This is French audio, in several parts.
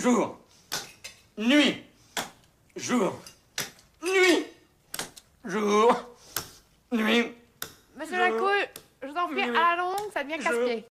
Jour. Nuit. Jour. Nuit. Jour. Nuit. Monsieur Lacou, je vous en prie, ça devient casse-pied.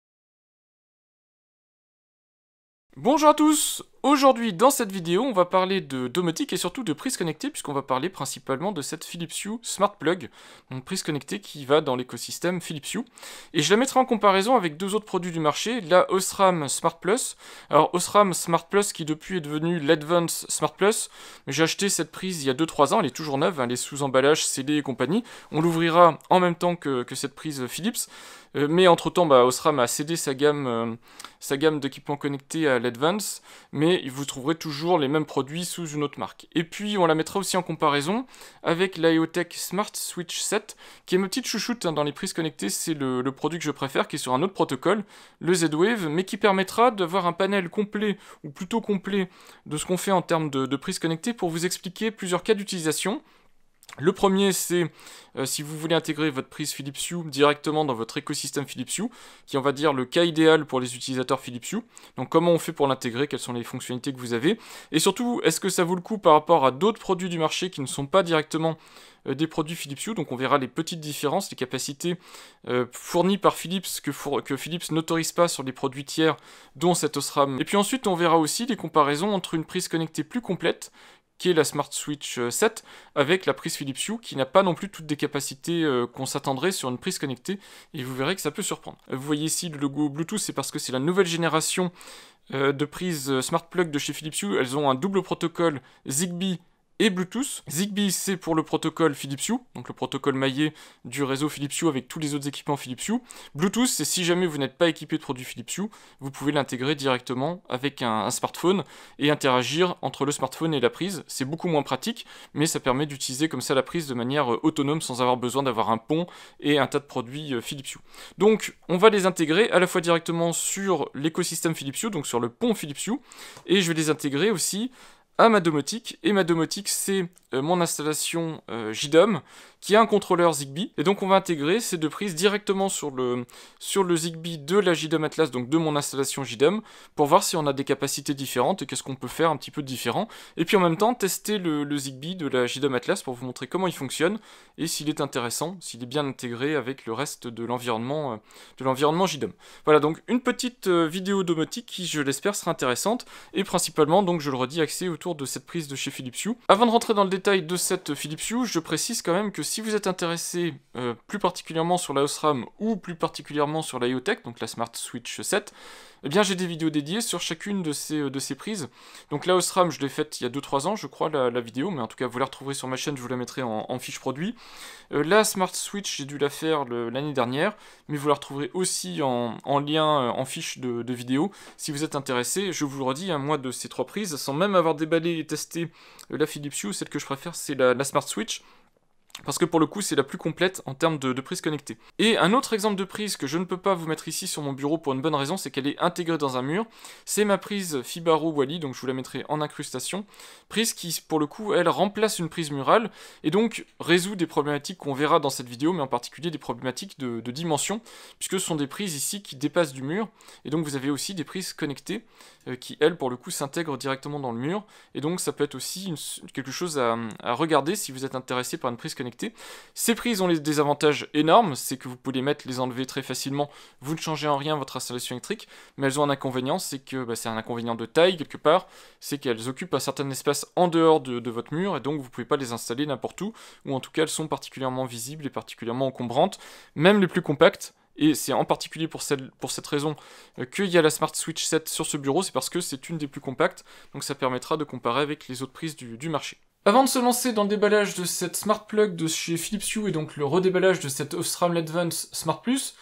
Bonjour à tous Aujourd'hui, dans cette vidéo, on va parler de domotique et surtout de prise connectée, puisqu'on va parler principalement de cette Philips Hue Smart Plug, donc prise connectée qui va dans l'écosystème Philips Hue. Et je la mettrai en comparaison avec deux autres produits du marché, la Osram Smart Plus. Alors Osram Smart Plus qui depuis est devenue l'Advance Smart Plus. J'ai acheté cette prise il y a 2-3 ans, elle est toujours neuve, hein, elle est sous emballage, CD et compagnie. On l'ouvrira en même temps que cette prise Philips. Euh, mais entre-temps, bah, Osram a cédé euh, sa gamme, d'équipements connectés à l'Advance, mais vous trouverez toujours les mêmes produits sous une autre marque. Et puis, on la mettra aussi en comparaison avec l'IoTech Smart Switch 7, qui est ma petite chouchoute hein, dans les prises connectées, c'est le, produit que je préfère, qui est sur un autre protocole, le Z-Wave, mais qui permettra d'avoir un panel complet, ou plutôt complet, de ce qu'on fait en termes de prises connectées pour vous expliquer plusieurs cas d'utilisation, le premier, c'est euh, si vous voulez intégrer votre prise Philips Hue directement dans votre écosystème Philips Hue, qui est on va dire le cas idéal pour les utilisateurs Philips Hue. Donc comment on fait pour l'intégrer, quelles sont les fonctionnalités que vous avez, et surtout est-ce que ça vaut le coup par rapport à d'autres produits du marché qui ne sont pas directement euh, des produits Philips Hue. Donc on verra les petites différences, les capacités euh, fournies par Philips que, que Philips n'autorise pas sur les produits tiers, dont cet Osram. Et puis ensuite on verra aussi les comparaisons entre une prise connectée plus complète qui est la Smart Switch 7, euh, avec la prise Philips Hue, qui n'a pas non plus toutes des capacités euh, qu'on s'attendrait sur une prise connectée, et vous verrez que ça peut surprendre. Euh, vous voyez ici le logo Bluetooth, c'est parce que c'est la nouvelle génération de prises Smart Plug de chez Philips Hue, elles ont un double protocole Zigbee et Bluetooth. Zigbee, c'est pour le protocole Philips Hue, donc le protocole maillé du réseau Philips Hue avec tous les autres équipements Philips Hue. Bluetooth, c'est si jamais vous n'êtes pas équipé de produits Philips Hue, vous pouvez l'intégrer directement avec un, smartphone et interagir entre le smartphone et la prise. C'est beaucoup moins pratique, mais ça permet d'utiliser comme ça la prise de manière euh, autonome sans avoir besoin d'avoir un pont et un tas de produits euh, Philips Hue. Donc, on va les intégrer à la fois directement sur l'écosystème Philips Hue, donc sur le pont Philips Hue, et je vais les intégrer aussi à ma domotique, et ma domotique c'est euh, mon installation euh, JDOM, qui a un contrôleur Zigbee, et donc on va intégrer ces deux prises directement sur le, sur le Zigbee de la JDOM Atlas, donc de mon installation JDOM, pour voir si on a des capacités différentes et qu'est-ce qu'on peut faire un petit peu différent, et puis en même temps tester le, Zigbee de la JDOM Atlas pour vous montrer comment il fonctionne, et s'il est intéressant, s'il est bien intégré avec le reste de l'environnement euh, de l'environnement JDOM. Voilà donc une petite vidéo domotique qui je l'espère sera intéressante, et principalement donc je le redis accès autour de cette prise de chez Philips Hue. Avant de rentrer dans le détail de cette Philips Hue, je précise quand même que si vous êtes intéressé euh, plus particulièrement sur la Osram ou plus particulièrement sur la IoTech, donc la Smart Switch 7, eh bien j'ai des vidéos dédiées sur chacune de ces, euh, de ces prises. Donc la Osram, je l'ai faite il y a 2-3 ans, je crois, la, vidéo, mais en tout cas, vous la retrouverez sur ma chaîne, je vous la mettrai en, fiche produit. Euh, la Smart Switch, j'ai dû la faire l'année dernière, mais vous la retrouverez aussi en, lien, euh, en fiche de, vidéo, si vous êtes intéressé. Je vous le redis, un hein, moi, de ces trois prises, sans même avoir déballé et testé la Philips Hue, celle que je préfère, c'est la Smart Switch parce que pour le coup c'est la plus complète en termes de, prise connectée. Et un autre exemple de prise que je ne peux pas vous mettre ici sur mon bureau pour une bonne raison, c'est qu'elle est intégrée dans un mur, c'est ma prise Fibaro Wally, donc je vous la mettrai en incrustation, prise qui pour le coup elle remplace une prise murale, et donc résout des problématiques qu'on verra dans cette vidéo, mais en particulier des problématiques de dimension, puisque ce sont des prises ici qui dépassent du mur, et donc vous avez aussi des prises connectées euh, qui elle pour le coup s'intègre directement dans le mur et donc ça peut être aussi quelque chose à, regarder si vous êtes intéressé par une prise connectée. Ces prises ont les, des avantages énormes, c'est que vous pouvez les mettre, les enlever très facilement, vous ne changez en rien votre installation électrique, mais elles ont un inconvénient, c'est que bah, c'est un inconvénient de taille quelque part, c'est qu'elles occupent un certain espace en dehors de, votre mur et donc vous ne pouvez pas les installer n'importe où ou en tout cas elles sont particulièrement visibles et particulièrement encombrantes, même les plus compactes et c'est en particulier pour, cette raison euh, qu'il y a la Smart Switch 7 sur ce bureau, c'est parce que c'est une des plus compactes, donc ça permettra de comparer avec les autres prises du, marché. Avant de se lancer dans le déballage de cette Smart Plug de chez Philips Hue et donc le redéballage de cette Osram Advance Smart Plus,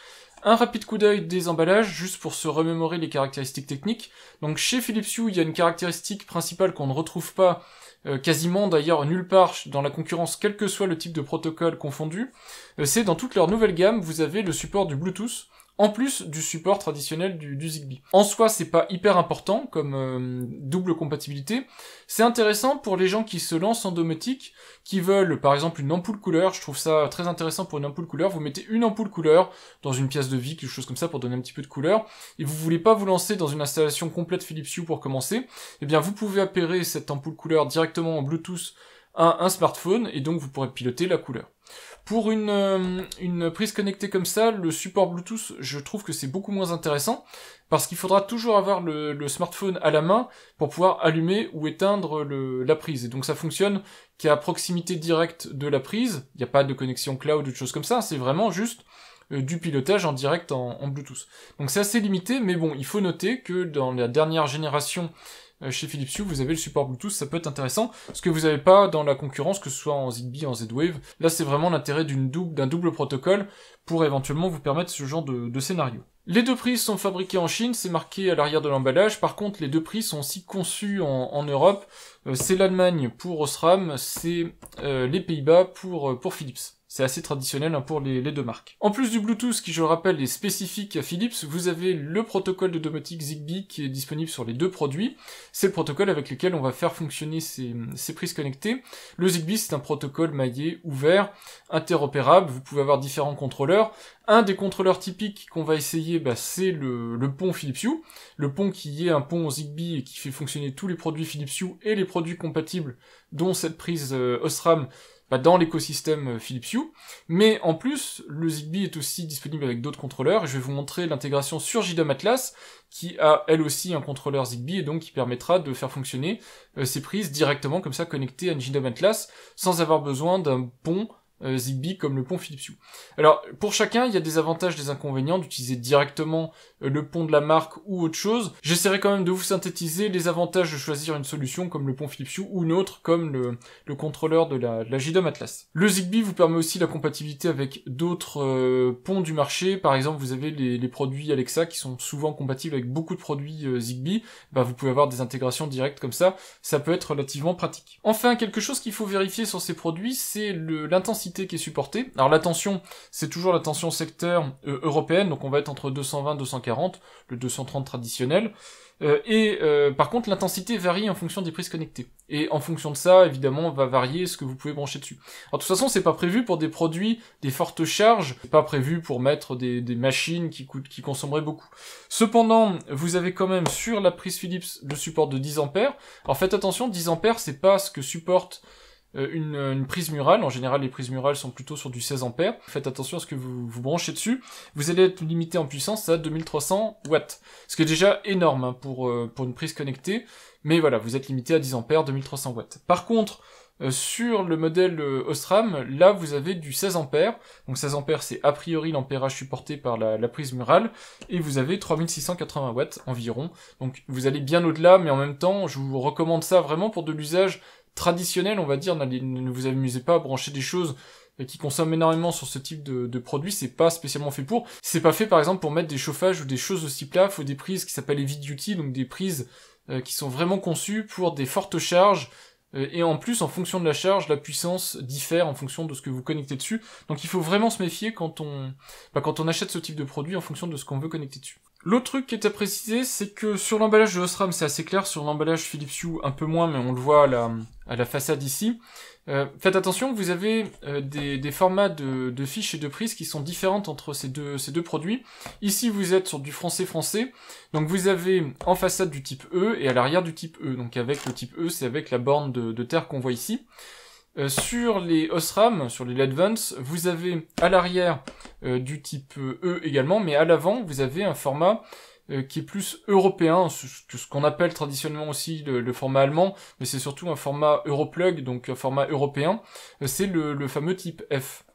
un rapide coup d'œil des emballages, juste pour se remémorer les caractéristiques techniques. Donc chez Philips Hue, il y a une caractéristique principale qu'on ne retrouve pas euh, quasiment d'ailleurs nulle part dans la concurrence, quel que soit le type de protocole confondu, euh, c'est dans toute leur nouvelle gamme, vous avez le support du Bluetooth, en plus du support traditionnel du, Zigbee. En soi, c'est pas hyper important comme euh, double compatibilité. C'est intéressant pour les gens qui se lancent en domotique, qui veulent par exemple une ampoule couleur. Je trouve ça très intéressant pour une ampoule couleur. Vous mettez une ampoule couleur dans une pièce de vie, quelque chose comme ça pour donner un petit peu de couleur. Et vous voulez pas vous lancer dans une installation complète Philips Hue pour commencer. Eh bien, vous pouvez appairer cette ampoule couleur directement en Bluetooth à un smartphone et donc vous pourrez piloter la couleur. Pour euh, une, prise connectée comme ça, le support Bluetooth, je trouve que c'est beaucoup moins intéressant parce qu'il faudra toujours avoir le, smartphone à la main pour pouvoir allumer ou éteindre la prise. Et donc ça fonctionne qu'à proximité directe de la prise. Il n'y a pas de connexion cloud ou de choses comme ça. C'est vraiment juste euh, du pilotage en direct en Bluetooth. Donc c'est assez limité, mais bon, il faut noter que dans la dernière génération euh, chez Philips vous avez le support Bluetooth, ça peut être intéressant, ce que vous n'avez pas dans la concurrence, que ce soit en Zigbee, en Z-Wave. Là, c'est vraiment l'intérêt d'un double, protocole pour éventuellement vous permettre ce genre de, scénario. Les deux prises sont fabriquées en Chine, c'est marqué à l'arrière de l'emballage. Par contre, les deux prises sont aussi conçues en, Europe. Euh, c'est l'Allemagne pour Osram, c'est euh, les Pays-Bas pour, pour Philips. C'est assez traditionnel hein, pour les, deux marques. En plus du Bluetooth, qui je le rappelle est spécifique à Philips, vous avez le protocole de domotique Zigbee qui est disponible sur les deux produits. C'est le protocole avec lequel on va faire fonctionner ces, prises connectées. Le Zigbee, c'est un protocole maillé, ouvert, interopérable. Vous pouvez avoir différents contrôleurs. Un des contrôleurs typiques qu'on va essayer, bah, c'est le, pont Philips Hue. Le pont qui est un pont Zigbee et qui fait fonctionner tous les produits Philips Hue et les produits compatibles, dont cette prise euh, Osram bah, dans l'écosystème euh, Philips Hue. Mais en plus, le Zigbee est aussi disponible avec d'autres contrôleurs. Je vais vous montrer l'intégration sur JDOM Atlas, qui a elle aussi un contrôleur Zigbee et donc qui permettra de faire fonctionner euh, ces prises directement comme ça connectées à une JDOM Atlas sans avoir besoin d'un pont euh, Zigbee comme le pont Philips Hue. Alors pour chacun, il y a des avantages, des inconvénients d'utiliser directement euh, le pont de la marque ou autre chose. J'essaierai quand même de vous synthétiser les avantages de choisir une solution comme le pont Philips Hue ou une autre comme le, contrôleur de la, JDOM Atlas. Le Zigbee vous permet aussi la compatibilité avec d'autres euh, ponts du marché. Par exemple, vous avez les, produits Alexa qui sont souvent compatibles avec beaucoup de produits euh, Zigbee. Bah, vous pouvez avoir des intégrations directes comme ça. Ça peut être relativement pratique. Enfin, quelque chose qu'il faut vérifier sur ces produits, c'est l'intensité qui est supportée. Alors la tension, c'est toujours la tension secteur européenne, donc on va être entre 220 240 le 230 traditionnel. Euh, et euh, par contre, l'intensité varie en fonction des prises connectées. Et en fonction de ça, évidemment, va varier ce que vous pouvez brancher dessus. Alors, de toute façon, c'est pas prévu pour des produits des fortes charges, c'est pas prévu pour mettre des, machines qui qui consommeraient beaucoup. Cependant, vous avez quand même sur la prise Philips le support de 10 ampères. Alors, faites attention, 10 ampères, c'est pas ce que supporte euh, euh, une, prise murale. En général, les prises murales sont plutôt sur du 16 ampères. Faites attention à ce que vous, vous branchez dessus. Vous allez être limité en puissance à 2300 watts, ce qui est déjà énorme hein, pour, euh, pour une prise connectée. Mais voilà, vous êtes limité à 10 ampères, 2300 watts. Par contre, sur le modèle euh, Ostram, là vous avez du 16 ampères, donc 16 ampères c'est a priori l'ampérage supporté par la, la, prise murale, et vous avez 3680 watts environ, donc vous allez bien au-delà, mais en même temps je vous recommande ça vraiment pour de l'usage traditionnel, on va dire, ne vous amusez pas à brancher des choses qui consomment énormément sur ce type de, produit, c'est pas spécialement fait pour. C'est pas fait par exemple pour mettre des chauffages ou des choses aussi ce faut des prises qui s'appellent heavy duty, donc des prises euh, qui sont vraiment conçues pour des fortes charges, euh, et en plus en fonction de la charge, la puissance diffère en fonction de ce que vous connectez dessus. Donc il faut vraiment se méfier quand on, bah, quand on achète ce type de produit en fonction de ce qu'on veut connecter dessus. L'autre truc qui à précisé, c'est que sur l'emballage de Osram, c'est assez clair, sur l'emballage Philips Hue un peu moins, mais on le voit à la, façade ici. Euh, faites attention, vous avez euh, des, formats de, fiches et de prises qui sont différentes entre ces deux, produits. Ici, vous êtes sur du français-français, donc vous avez en façade du type E et à l'arrière du type E. Donc avec le type E, c'est avec la borne de terre qu'on voit ici. Euh, sur les OSRAM, sur les LEDVANCE, vous avez à l'arrière euh, du type euh, E également, mais à l'avant, vous avez un format qui est plus européen, ce, ce qu'on appelle traditionnellement aussi le, format allemand, mais c'est surtout un format Europlug, donc un format européen, c'est le, le fameux type F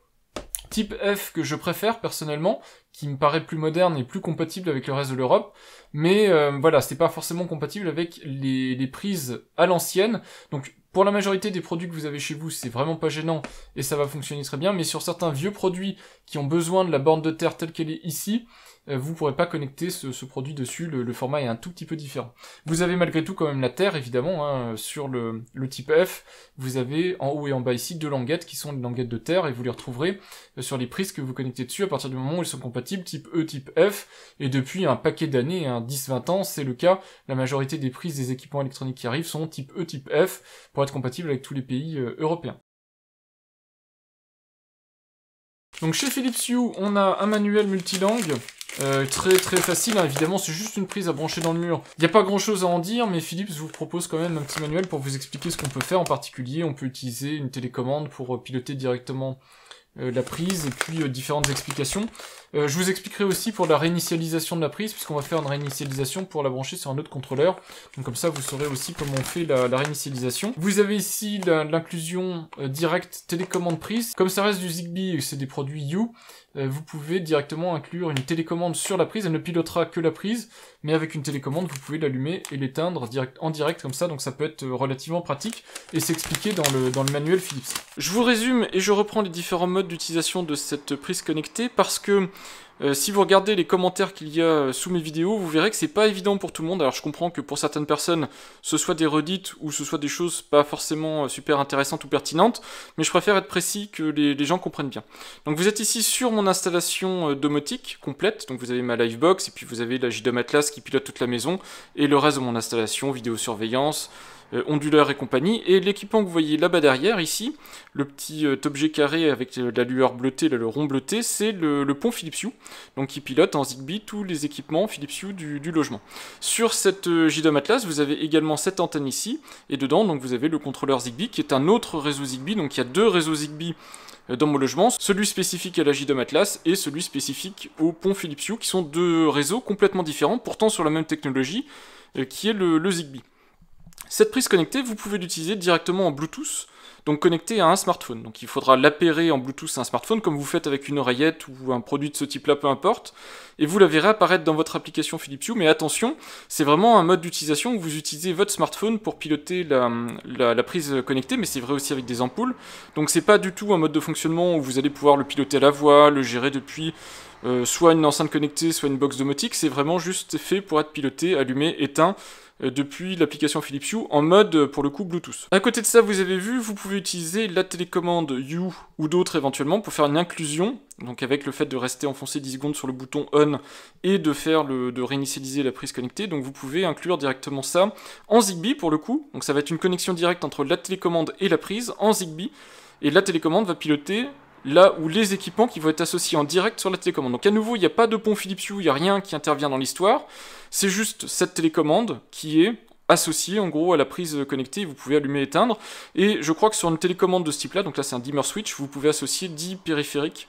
type F que je préfère personnellement, qui me paraît plus moderne et plus compatible avec le reste de l'Europe. Mais euh, voilà, c'est pas forcément compatible avec les, prises à l'ancienne. Donc pour la majorité des produits que vous avez chez vous, c'est vraiment pas gênant et ça va fonctionner très bien. Mais sur certains vieux produits qui ont besoin de la borne de terre telle qu'elle est ici, vous euh, vous pourrez pas connecter ce, produit dessus. Le, format est un tout petit peu différent. Vous avez malgré tout quand même la terre, évidemment, hein, sur le, le, type F. Vous avez en haut et en bas ici deux languettes qui sont les languettes de terre et vous les retrouverez euh, sur les prises que vous connectez dessus à partir du moment où elles sont compatibles type E, type F, et depuis un paquet d'années, 10-20 hein, ans, c'est le cas, la majorité des prises des équipements électroniques qui arrivent sont type E, type F, pour être compatibles avec tous les pays euh, européens. Donc chez Philips Hue, on a un manuel multilangue, euh, très très facile, hein. évidemment, c'est juste une prise à brancher dans le mur. Il n'y a pas grand chose à en dire, mais Philips vous propose quand même un petit manuel pour vous expliquer ce qu'on peut faire. En particulier, on peut utiliser une télécommande pour euh, piloter directement la prise et puis différentes explications. Euh, je vous expliquerai aussi pour la réinitialisation de la prise, puisqu'on va faire une réinitialisation pour la brancher sur un autre contrôleur. Donc comme ça, vous saurez aussi comment on fait la, réinitialisation. Vous avez ici l'inclusion euh, directe télécommande prise. Comme ça reste du Zigbee et c'est des produits U, euh, vous pouvez directement inclure une télécommande sur la prise. Elle ne pilotera que la prise, mais avec une télécommande, vous pouvez l'allumer et l'éteindre direct, en direct comme ça. Donc ça peut être relativement pratique et s'expliquer dans le, dans le manuel Philips. Je vous résume et je reprends les différents modes d'utilisation de cette prise connectée parce que euh, si vous regardez les commentaires qu'il y a euh, sous mes vidéos, vous verrez que c'est pas évident pour tout le monde. Alors je comprends que pour certaines personnes, ce soit des redites ou ce soit des choses pas forcément euh, super intéressantes ou pertinentes, mais je préfère être précis que les, gens comprennent bien. Donc vous êtes ici sur mon installation domotique complète, donc vous avez ma livebox et puis vous avez la JDOM Atlas qui pilote toute la maison et le reste de mon installation, vidéosurveillance, euh, onduleur et compagnie. Et l'équipement que vous voyez là-bas derrière, ici, le petit euh, objet carré avec euh, la lueur bleutée, le rond bleuté, c'est le, pont Philips Hue, donc qui pilote en Zigbee tous les équipements Philips Hue du, logement. Sur cette JDOM Atlas, vous avez également cette antenne ici, et dedans, donc vous avez le contrôleur Zigbee, qui est un autre réseau Zigbee, donc il y a deux réseaux Zigbee dans mon logement, celui spécifique à la JDOM Atlas et celui spécifique au pont Philips Hue, qui sont deux réseaux complètement différents, pourtant sur la même technologie, qui est le Zigbee. Cette prise connectée, vous pouvez l'utiliser directement en Bluetooth, donc connectée à un smartphone. Donc il faudra l'appairer en Bluetooth à un smartphone, comme vous faites avec une oreillette ou un produit de ce type-là, peu importe, et vous la verrez apparaître dans votre application Philips Hue, mais attention, c'est vraiment un mode d'utilisation où vous utilisez votre smartphone pour piloter la, prise connectée, mais c'est vrai aussi avec des ampoules, donc c'est pas du tout un mode de fonctionnement où vous allez pouvoir le piloter à la voix, le gérer depuis... Euh, soit une enceinte connectée, soit une box domotique, c'est vraiment juste fait pour être piloté, allumé, éteint, euh, depuis l'application Philips Hue en mode euh, pour le coup Bluetooth. À côté de ça, vous avez vu, vous pouvez utiliser la télécommande Hue ou d'autres éventuellement pour faire une inclusion, donc avec le fait de rester enfoncé 10 secondes sur le bouton on et de faire le, de réinitialiser la prise connectée, donc vous pouvez inclure directement ça en Zigbee pour le coup, donc ça va être une connexion directe entre la télécommande et la prise en Zigbee, et la télécommande va piloter là où les équipements qui vont être associés en direct sur la télécommande. Donc à nouveau, il n'y a pas de pont Philips Hue, il n'y a rien qui intervient dans l'histoire, c'est juste cette télécommande qui est associée en gros à la prise connectée, vous pouvez allumer et éteindre, et je crois que sur une télécommande de ce type-là, donc là c'est un dimmer switch, vous pouvez associer 10 périphériques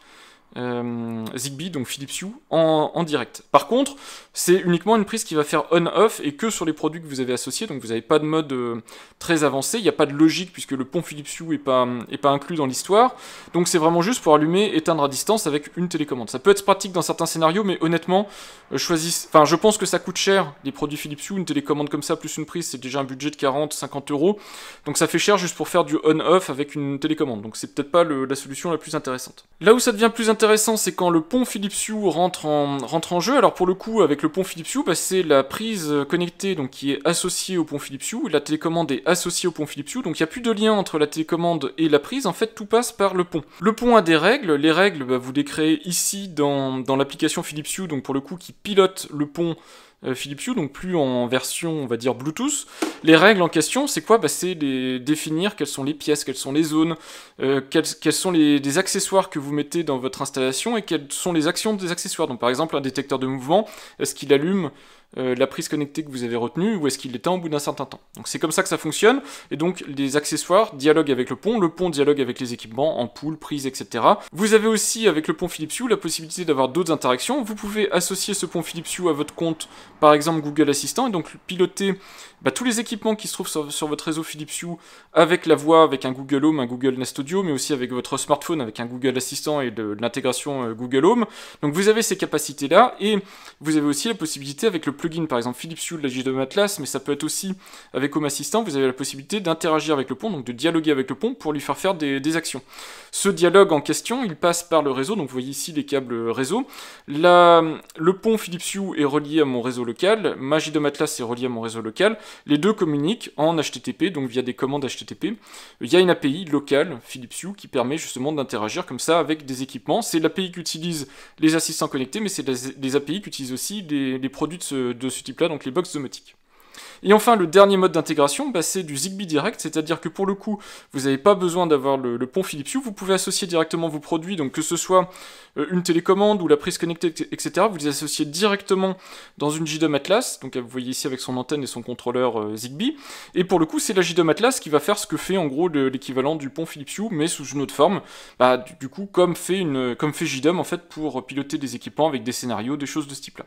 euh, Zigbee, donc Philips Hue, en, direct. Par contre, c'est uniquement une prise qui va faire on-off et que sur les produits que vous avez associés, donc vous n'avez pas de mode euh, très avancé, il n'y a pas de logique puisque le pont Philips Hue n'est pas, inclus dans l'histoire, donc c'est vraiment juste pour allumer, éteindre à distance avec une télécommande. Ça peut être pratique dans certains scénarios, mais honnêtement, euh, enfin, je pense que ça coûte cher, les produits Philips Hue, une télécommande comme ça, plus une prise, c'est déjà un budget de 40-50 euros, donc ça fait cher juste pour faire du on-off avec une télécommande, donc c'est peut-être pas la solution la plus intéressante. Là où ça devient plus intéressant, intéressant, c'est quand le pont Philips Hue rentre en, jeu. Alors pour le coup, avec le pont Philips Hue, bah, c'est la prise euh, connectée donc, qui est associée au pont Philips Hue, la télécommande est associée au pont Philips Hue, donc il n'y a plus de lien entre la télécommande et la prise, en fait tout passe par le pont. Le pont a des règles, les règles, bah, vous les créez ici dans, l'application Philips Hue, donc pour le coup qui pilote le pont euh, Philips Hue, donc plus en version, on va dire, Bluetooth. Les règles en question, c'est quoi bah, C'est définir quelles sont les pièces, quelles sont les zones, euh, quels, sont les, les, accessoires que vous mettez dans votre installation et quelles sont les actions des accessoires. Donc par exemple, un détecteur de mouvement, est-ce qu'il allume euh, la prise connectée que vous avez retenue, ou est-ce qu'il l'éteint au bout d'un certain temps. Donc c'est comme ça que ça fonctionne, et donc les accessoires dialoguent avec le pont, le pont dialogue avec les équipements, ampoule, prises, etc. Vous avez aussi avec le pont Philips Hue la possibilité d'avoir d'autres interactions, vous pouvez associer ce pont Philips Hue à votre compte, par exemple Google Assistant, et donc piloter bah, tous les équipements qui se trouvent sur, votre réseau Philips Hue avec la voix, avec un Google Home, un Google Nest Audio, mais aussi avec votre smartphone, avec un Google Assistant et de, l'intégration euh, Google Home. Donc vous avez ces capacités-là, et vous avez aussi la possibilité avec le plugin, par exemple Philips Hue de la j mais ça peut être aussi avec Home Assistant, vous avez la possibilité d'interagir avec le pont, donc de dialoguer avec le pont pour lui faire faire des, actions. Ce dialogue en question, il passe par le réseau, donc vous voyez ici les câbles réseau. le pont Philips Hue est relié à mon réseau local, ma JDOM est relié à mon réseau local. Les deux communiquent en HTTP, donc via des commandes HTTP. Il y a une API locale Philips Hue qui permet justement d'interagir comme ça avec des équipements. C'est l'API qu'utilisent les assistants connectés, mais c'est des API qu'utilisent aussi des les produits de ce de ce type-là, donc les box domotiques. Et enfin, le dernier mode d'intégration, bah, c'est du Zigbee direct, c'est-à-dire que pour le coup, vous n'avez pas besoin d'avoir le, pont Philips Hue, vous pouvez associer directement vos produits, donc que ce soit euh, une télécommande ou la prise connectée, etc., vous les associez directement dans une JDOM Atlas, donc vous voyez ici avec son antenne et son contrôleur euh, Zigbee, et pour le coup, c'est la JDOM Atlas qui va faire ce que fait en gros l'équivalent du pont Philips Hue, mais sous une autre forme, bah, du, coup, comme fait, une, JDOM en fait pour piloter des équipements avec des scénarios, des choses de ce type-là.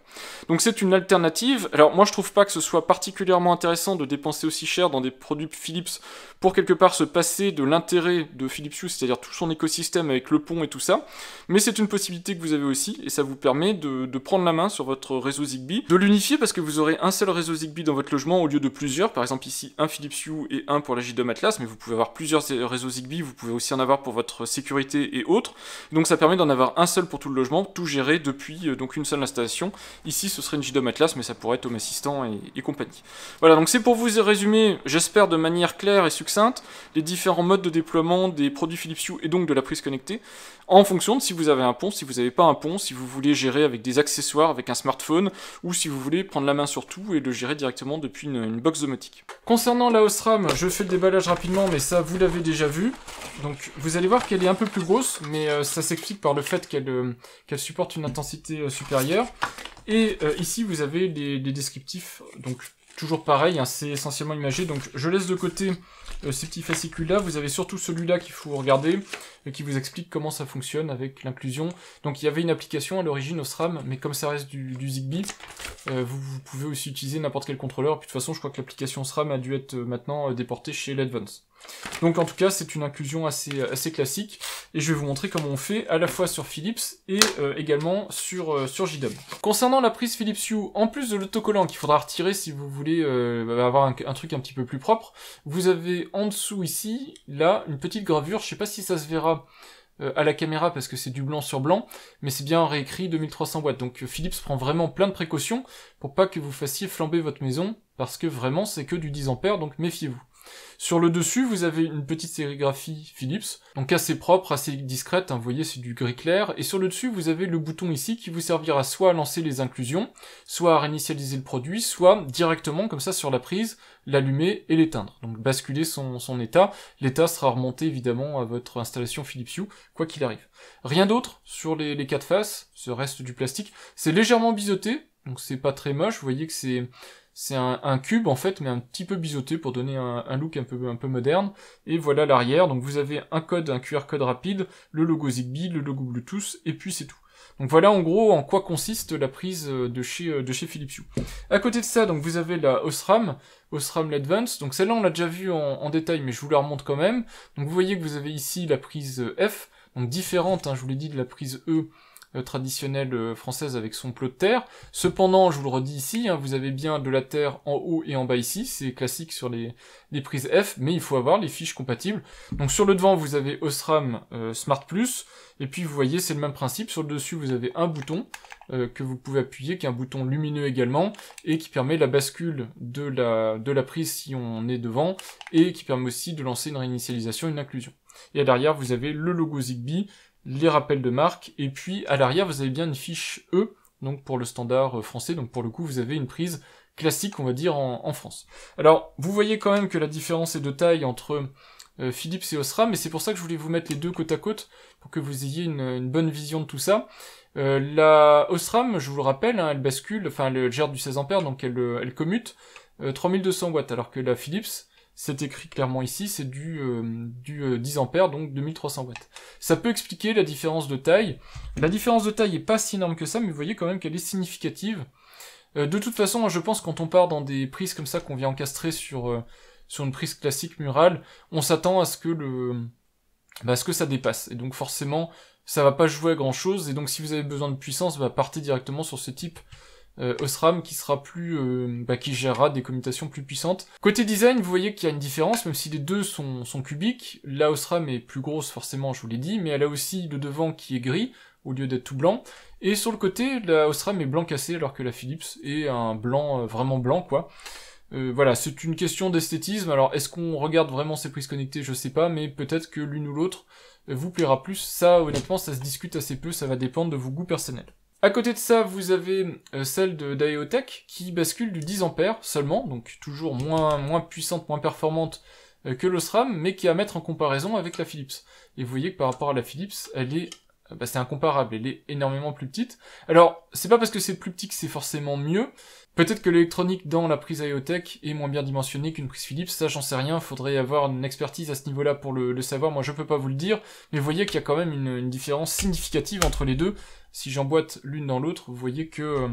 Donc c'est une alternative, alors moi je trouve pas que ce soit particulièrement particulièrement intéressant de dépenser aussi cher dans des produits Philips pour quelque part se passer de l'intérêt de Philips Hue, c'est-à-dire tout son écosystème avec le pont et tout ça. Mais c'est une possibilité que vous avez aussi et ça vous permet de, prendre la main sur votre réseau Zigbee, de l'unifier parce que vous aurez un seul réseau Zigbee dans votre logement au lieu de plusieurs. Par exemple ici un Philips Hue et un pour la JDOM Atlas, mais vous pouvez avoir plusieurs réseaux Zigbee, vous pouvez aussi en avoir pour votre sécurité et autres. Donc ça permet d'en avoir un seul pour tout le logement, tout géré depuis euh, donc une seule installation. Ici ce serait une JDOM Atlas, mais ça pourrait être Home Assistant et compagnie. Voilà, donc c'est pour vous résumer, j'espère de manière claire et succincte, les différents modes de déploiement des produits Philips Hue et donc de la prise connectée, en fonction de si vous avez un pont, si vous n'avez pas un pont, si vous voulez gérer avec des accessoires, avec un smartphone, ou si vous voulez prendre la main sur tout et le gérer directement depuis une, box domotique. Concernant la Osram, je fais le déballage rapidement, mais ça vous l'avez déjà vu. Donc vous allez voir qu'elle est un peu plus grosse, mais euh, ça s'explique par le fait qu'elle euh, supporte une intensité euh, supérieure. Et ici vous avez des les descriptifs, donc Toujours pareil, hein, c'est essentiellement imagé. Donc je laisse de côté euh, ces petits fascicules-là. Vous avez surtout celui-là qu'il faut regarder et euh, qui vous explique comment ça fonctionne avec l'inclusion. Donc il y avait une application à l'origine au SRAM, mais comme ça reste du, du Zigbee, euh, vous, pouvez aussi utiliser n'importe quel contrôleur. Puis de toute façon, je crois que l'application SRAM a dû être maintenant déportée chez l'Advance. Donc en tout cas, c'est une inclusion assez, euh, assez classique, et je vais vous montrer comment on fait à la fois sur Philips et euh, également sur, euh, sur JDub. Concernant la prise Philips Hue, en plus de l'autocollant qu'il faudra retirer si vous voulez avoir un, truc un petit peu plus propre, vous avez en dessous ici, là, une petite gravure, je sais pas si ça se verra à la caméra parce que c'est du blanc sur blanc, mais c'est bien réécrit 2300 watts. Donc Philips prend vraiment plein de précautions pour pas que vous fassiez flamber votre maison, parce que vraiment c'est que du 10 a donc méfiez-vous. Sur le dessus, vous avez une petite sérigraphie Philips, donc assez propre, assez discrète, hein, vous voyez c'est du gris clair, et sur le dessus vous avez le bouton ici qui vous servira soit à lancer les inclusions, soit à réinitialiser le produit, soit directement comme ça sur la prise, l'allumer et l'éteindre. Donc basculer son, état, l'état sera remonté évidemment à votre installation Philips Hue, quoi qu'il arrive. Rien d'autre sur les, les quatre faces, ce reste du plastique, c'est légèrement biseauté, donc c'est pas très moche, vous voyez que c'est c'est un, cube en fait, mais un petit peu biseauté pour donner un, look un peu, un peu moderne. Et voilà l'arrière. Donc vous avez un code, un QR code rapide, le logo Zigbee, le logo Bluetooth, et puis c'est tout. Donc voilà en gros en quoi consiste la prise euh, de chez, euh, de chez Philips Hue. À côté de ça, donc vous avez la Osram, Osram l'Advance. Donc celle-là on l'a déjà vue en, détail, mais je vous la remonte quand même. Donc vous voyez que vous avez ici la prise euh, F, donc différente, hein, je vous l'ai dit, de la prise E euh, traditionnelle euh, française avec son plot de terre. Cependant, je vous le redis ici, hein, vous avez bien de la terre en haut et en bas ici, c'est classique sur les, les, prises F, mais il faut avoir les fiches compatibles. Donc sur le devant, vous avez Osram euh, Smart Plus, et puis vous voyez, c'est le même principe, sur le dessus, vous avez un bouton que vous pouvez appuyer, qui est un bouton lumineux également, et qui permet la bascule de la, de la prise si on est devant, et qui permet aussi de lancer une réinitialisation, une inclusion. Et à l'arrière, vous avez le logo Zigbee, les rappels de marque, et puis à l'arrière vous avez bien une fiche E, donc pour le standard euh, français, donc pour le coup vous avez une prise classique on va dire en, France. Alors vous voyez quand même que la différence est de taille entre euh, Philips et Osram, mais c'est pour ça que je voulais vous mettre les deux côte à côte, pour que vous ayez une, bonne vision de tout ça. Euh, la Osram, je vous le rappelle, hein, elle bascule, enfin elle gère du 16 a donc elle, elle commute 3200 watts, alors que la Philips, c'est écrit clairement ici, c'est du, euh, du 10 euh, a donc 2300 watts. Ça peut expliquer la différence de taille. La différence de taille est pas si énorme que ça, mais vous voyez quand même qu'elle est significative. Euh, de toute façon, je pense quand on part dans des prises comme ça qu'on vient encastrer sur, sur une prise classique murale, on s'attend à ce que le... Bah, ce que ça dépasse. Et donc forcément, ça va pas jouer à grand chose, et donc si vous avez besoin de puissance, va bah, partez directement sur ce type euh, Osram qui sera plus euh, bah, qui gérera des commutations plus puissantes. Côté design, vous voyez qu'il y a une différence, même si les deux sont, cubiques. La Osram est plus grosse forcément, je vous l'ai dit, mais elle a aussi le devant qui est gris au lieu d'être tout blanc. Et sur le côté, la Osram est blanc cassé alors que la Philips est un blanc euh, vraiment blanc quoi. voilà, c'est une question d'esthétisme. Alors, est-ce qu'on regarde vraiment ces prises connectées Je sais pas, mais peut-être que l'une ou l'autre vous plaira plus. Ça, honnêtement, ça se discute assez peu. Ça va dépendre de vos goûts personnels. À côté de ça, vous avez euh, celle de d'Aeotech qui bascule du 10A seulement, donc toujours moins, moins puissante, moins performante euh, que l'Osram, mais qui est à mettre en comparaison avec la Philips. Et vous voyez que par rapport à la Philips, elle est bah, c'est incomparable, elle est énormément plus petite. Alors, c'est pas parce que c'est plus petit que c'est forcément mieux. Peut-être que l'électronique dans la prise IOTech est moins bien dimensionnée qu'une prise Philips, ça j'en sais rien, faudrait avoir une expertise à ce niveau-là pour le, savoir, moi je peux pas vous le dire, mais vous voyez qu'il y a quand même une, différence significative entre les deux, si j'emboîte l'une dans l'autre, vous voyez que euh,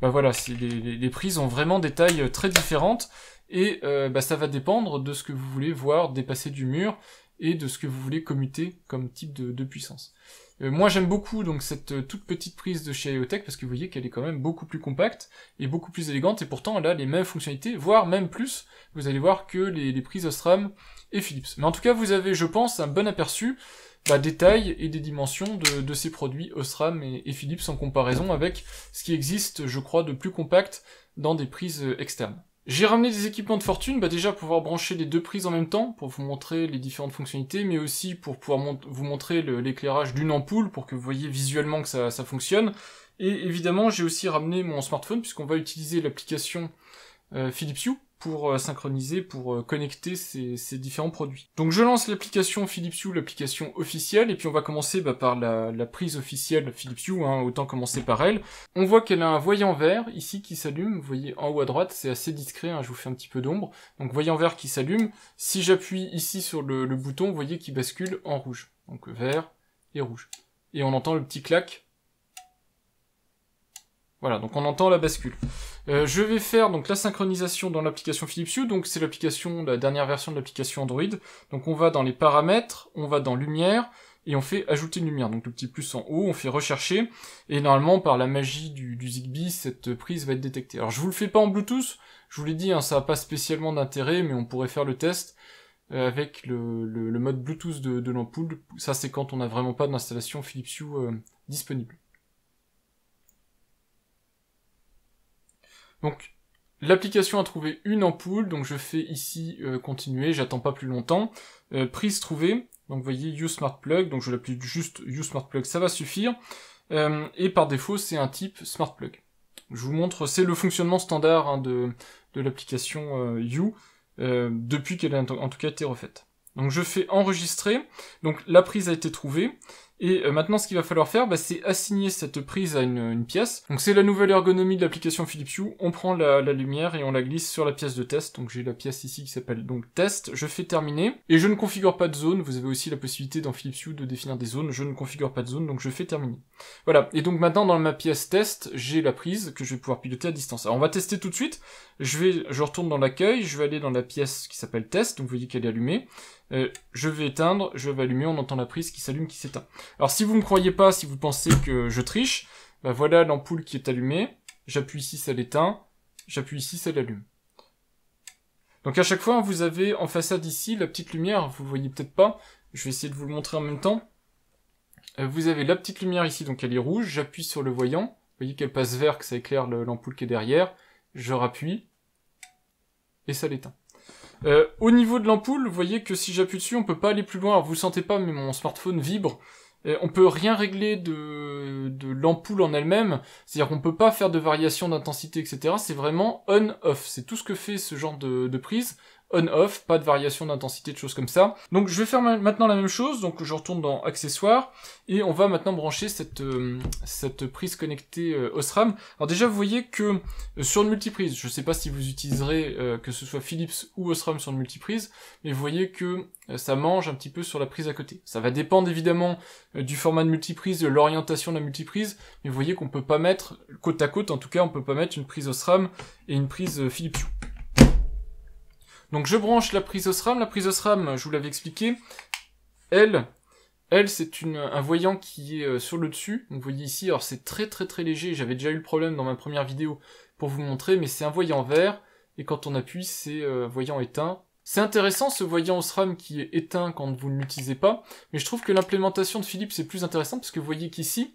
bah voilà, les, prises ont vraiment des tailles euh, très différentes et euh, bah, ça va dépendre de ce que vous voulez voir dépasser du mur et de ce que vous voulez commuter comme type de puissance. Euh, moi j'aime beaucoup donc cette euh, toute petite prise de chez IoTech parce que vous voyez qu'elle est quand même beaucoup plus compacte et beaucoup plus élégante et pourtant elle a les mêmes fonctionnalités, voire même plus, vous allez voir que les, les prises Ostram et Philips. Mais en tout cas vous avez je pense un bon aperçu bah, des tailles et des dimensions de, de ces produits Ostram et, Philips en comparaison avec ce qui existe je crois de plus compact dans des prises euh, externes. J'ai ramené des équipements de fortune, bah déjà pour pouvoir brancher les deux prises en même temps, pour vous montrer les différentes fonctionnalités, mais aussi pour pouvoir vous montrer l'éclairage d'une ampoule, pour que vous voyez visuellement que ça, fonctionne. Et évidemment, j'ai aussi ramené mon smartphone, puisqu'on va utiliser l'application euh, Philips Hue, pour euh, synchroniser, pour euh, connecter ces, différents produits. Donc je lance l'application Philips Hue, l'application officielle, et puis on va commencer bah, par la, prise officielle Philips Hue, hein, autant commencer par elle. On voit qu'elle a un voyant vert ici qui s'allume, vous voyez en haut à droite, c'est assez discret, hein, je vous fais un petit peu d'ombre. Donc voyant vert qui s'allume, si j'appuie ici sur le, le bouton, vous voyez qu'il bascule en rouge. Donc vert et rouge. Et on entend le petit clac. Voilà, donc on entend la bascule. Euh, je vais faire donc la synchronisation dans l'application Philips Hue, donc c'est l'application, la dernière version de l'application Android. Donc on va dans les paramètres, on va dans lumière, et on fait ajouter une lumière. Donc le petit plus en haut, on fait rechercher, et normalement par la magie du, Zigbee, cette prise va être détectée. Alors je vous le fais pas en Bluetooth, je vous l'ai dit, hein, ça n'a pas spécialement d'intérêt, mais on pourrait faire le test euh, avec le, mode Bluetooth de, l'ampoule. Ça c'est quand on n'a vraiment pas d'installation Philips Hue euh, disponible. Donc l'application a trouvé une ampoule, donc je fais ici euh, continuer, j'attends pas plus longtemps. Euh, prise trouvée, donc vous voyez U smart plug, donc je l'applique juste U smart plug, ça va suffire. Euh, et par défaut c'est un type smart plug. Je vous montre, c'est le fonctionnement standard hein, de, de l'application U, depuis qu'elle a en tout cas été refaite. Donc je fais enregistrer, donc la prise a été trouvée. Et euh, maintenant, ce qu'il va falloir faire, bah, c'est assigner cette prise à une, pièce. Donc c'est la nouvelle ergonomie de l'application Philips Hue. On prend la, lumière et on la glisse sur la pièce de test. Donc j'ai la pièce ici qui s'appelle donc test. Je fais terminer. Et je ne configure pas de zone. Vous avez aussi la possibilité dans Philips Hue de définir des zones. Je ne configure pas de zone, donc je fais terminer. Voilà. Et donc maintenant, dans ma pièce test, j'ai la prise que je vais pouvoir piloter à distance. Alors on va tester tout de suite. Je vais, je retourne dans l'accueil. Je vais aller dans la pièce qui s'appelle test. Donc vous voyez qu'elle est allumée. Euh, je vais éteindre, je vais allumer, on entend la prise qui s'allume, qui s'éteint. Alors si vous me croyez pas, si vous pensez que je triche, bah, voilà l'ampoule qui est allumée. J'appuie ici, ça l'éteint. J'appuie ici, ça l'allume. Donc à chaque fois, vous avez en façade ici la petite lumière, vous voyez peut-être pas, je vais essayer de vous le montrer en même temps. Euh, vous avez la petite lumière ici, donc elle est rouge, j'appuie sur le voyant, vous voyez qu'elle passe vert, que ça éclaire l'ampoule qui est derrière, je rappuie, et ça l'éteint. Euh, au niveau de l'ampoule, vous voyez que si j'appuie dessus, on peut pas aller plus loin. Alors, vous sentez pas, mais mon smartphone vibre. Et euh, on peut rien régler de, de l'ampoule en elle-même. C'est-à-dire qu'on peut pas faire de variation d'intensité, etc. C'est vraiment on-off. C'est tout ce que fait ce genre de, de prise on-off, pas de variation d'intensité, de choses comme ça. Donc je vais faire maintenant la même chose, donc je retourne dans accessoires, et on va maintenant brancher cette, euh, cette prise connectée euh, OSRAM. Alors déjà vous voyez que euh, sur une multiprise, je ne sais pas si vous utiliserez que ce soit Philips ou OSRAM sur une multiprise, mais vous voyez que ça mange un petit peu sur la prise à côté. Ça va dépendre évidemment du format de multiprise, de l'orientation de la multiprise, mais vous voyez qu'on peut pas mettre, côte à côte en tout cas, on peut pas mettre une prise OSRAM et une prise Philips donc je branche la prise OSRAM, La prise OSRAM je vous l'avais expliqué, elle, elle c'est un voyant qui est euh, sur le dessus. vous voyez ici, alors c'est très très très léger. J'avais déjà eu le problème dans ma première vidéo pour vous montrer, mais c'est un voyant vert. Et quand on appuie, c'est euh, voyant éteint. C'est intéressant ce voyant OSRAM qui est éteint quand vous ne l'utilisez pas, mais je trouve que l'implémentation de Philips est plus intéressante parce que vous voyez qu'ici,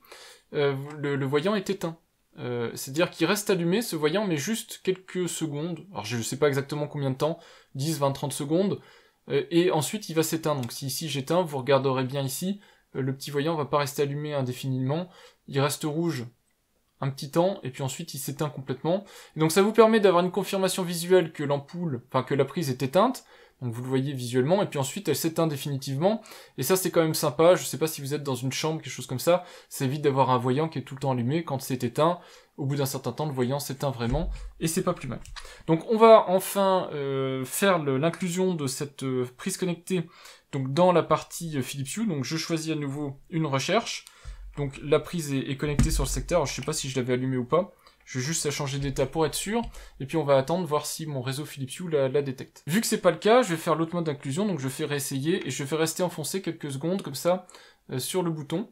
euh, le voyant est éteint. Euh, c'est-à-dire qu'il reste allumé ce voyant, mais juste quelques secondes. Alors je ne sais pas exactement combien de temps, 10, 20, 30 secondes. Euh, et ensuite il va s'éteindre. Donc si ici j'éteins, vous regarderez bien ici, euh, le petit voyant va pas rester allumé indéfiniment. Il reste rouge un petit temps, et puis ensuite il s'éteint complètement. donc ça vous permet d'avoir une confirmation visuelle que l'ampoule, enfin que la prise est éteinte, donc vous le voyez visuellement, et puis ensuite elle s'éteint définitivement, et ça c'est quand même sympa, je sais pas si vous êtes dans une chambre, quelque chose comme ça, ça évite d'avoir un voyant qui est tout le temps allumé, quand c'est éteint, au bout d'un certain temps le voyant s'éteint vraiment, et c'est pas plus mal. Donc on va enfin euh, faire l'inclusion de cette euh, prise connectée donc dans la partie euh, Philips Hue, donc je choisis à nouveau une recherche, donc la prise est, connectée sur le secteur, je je sais pas si je l'avais allumée ou pas, je vais juste changer d'état pour être sûr, et puis on va attendre voir si mon réseau Philips Hue la, détecte. Vu que c'est pas le cas, je vais faire l'autre mode d'inclusion, donc je fais réessayer, et je vais rester enfoncé quelques secondes, comme ça, euh, sur le bouton.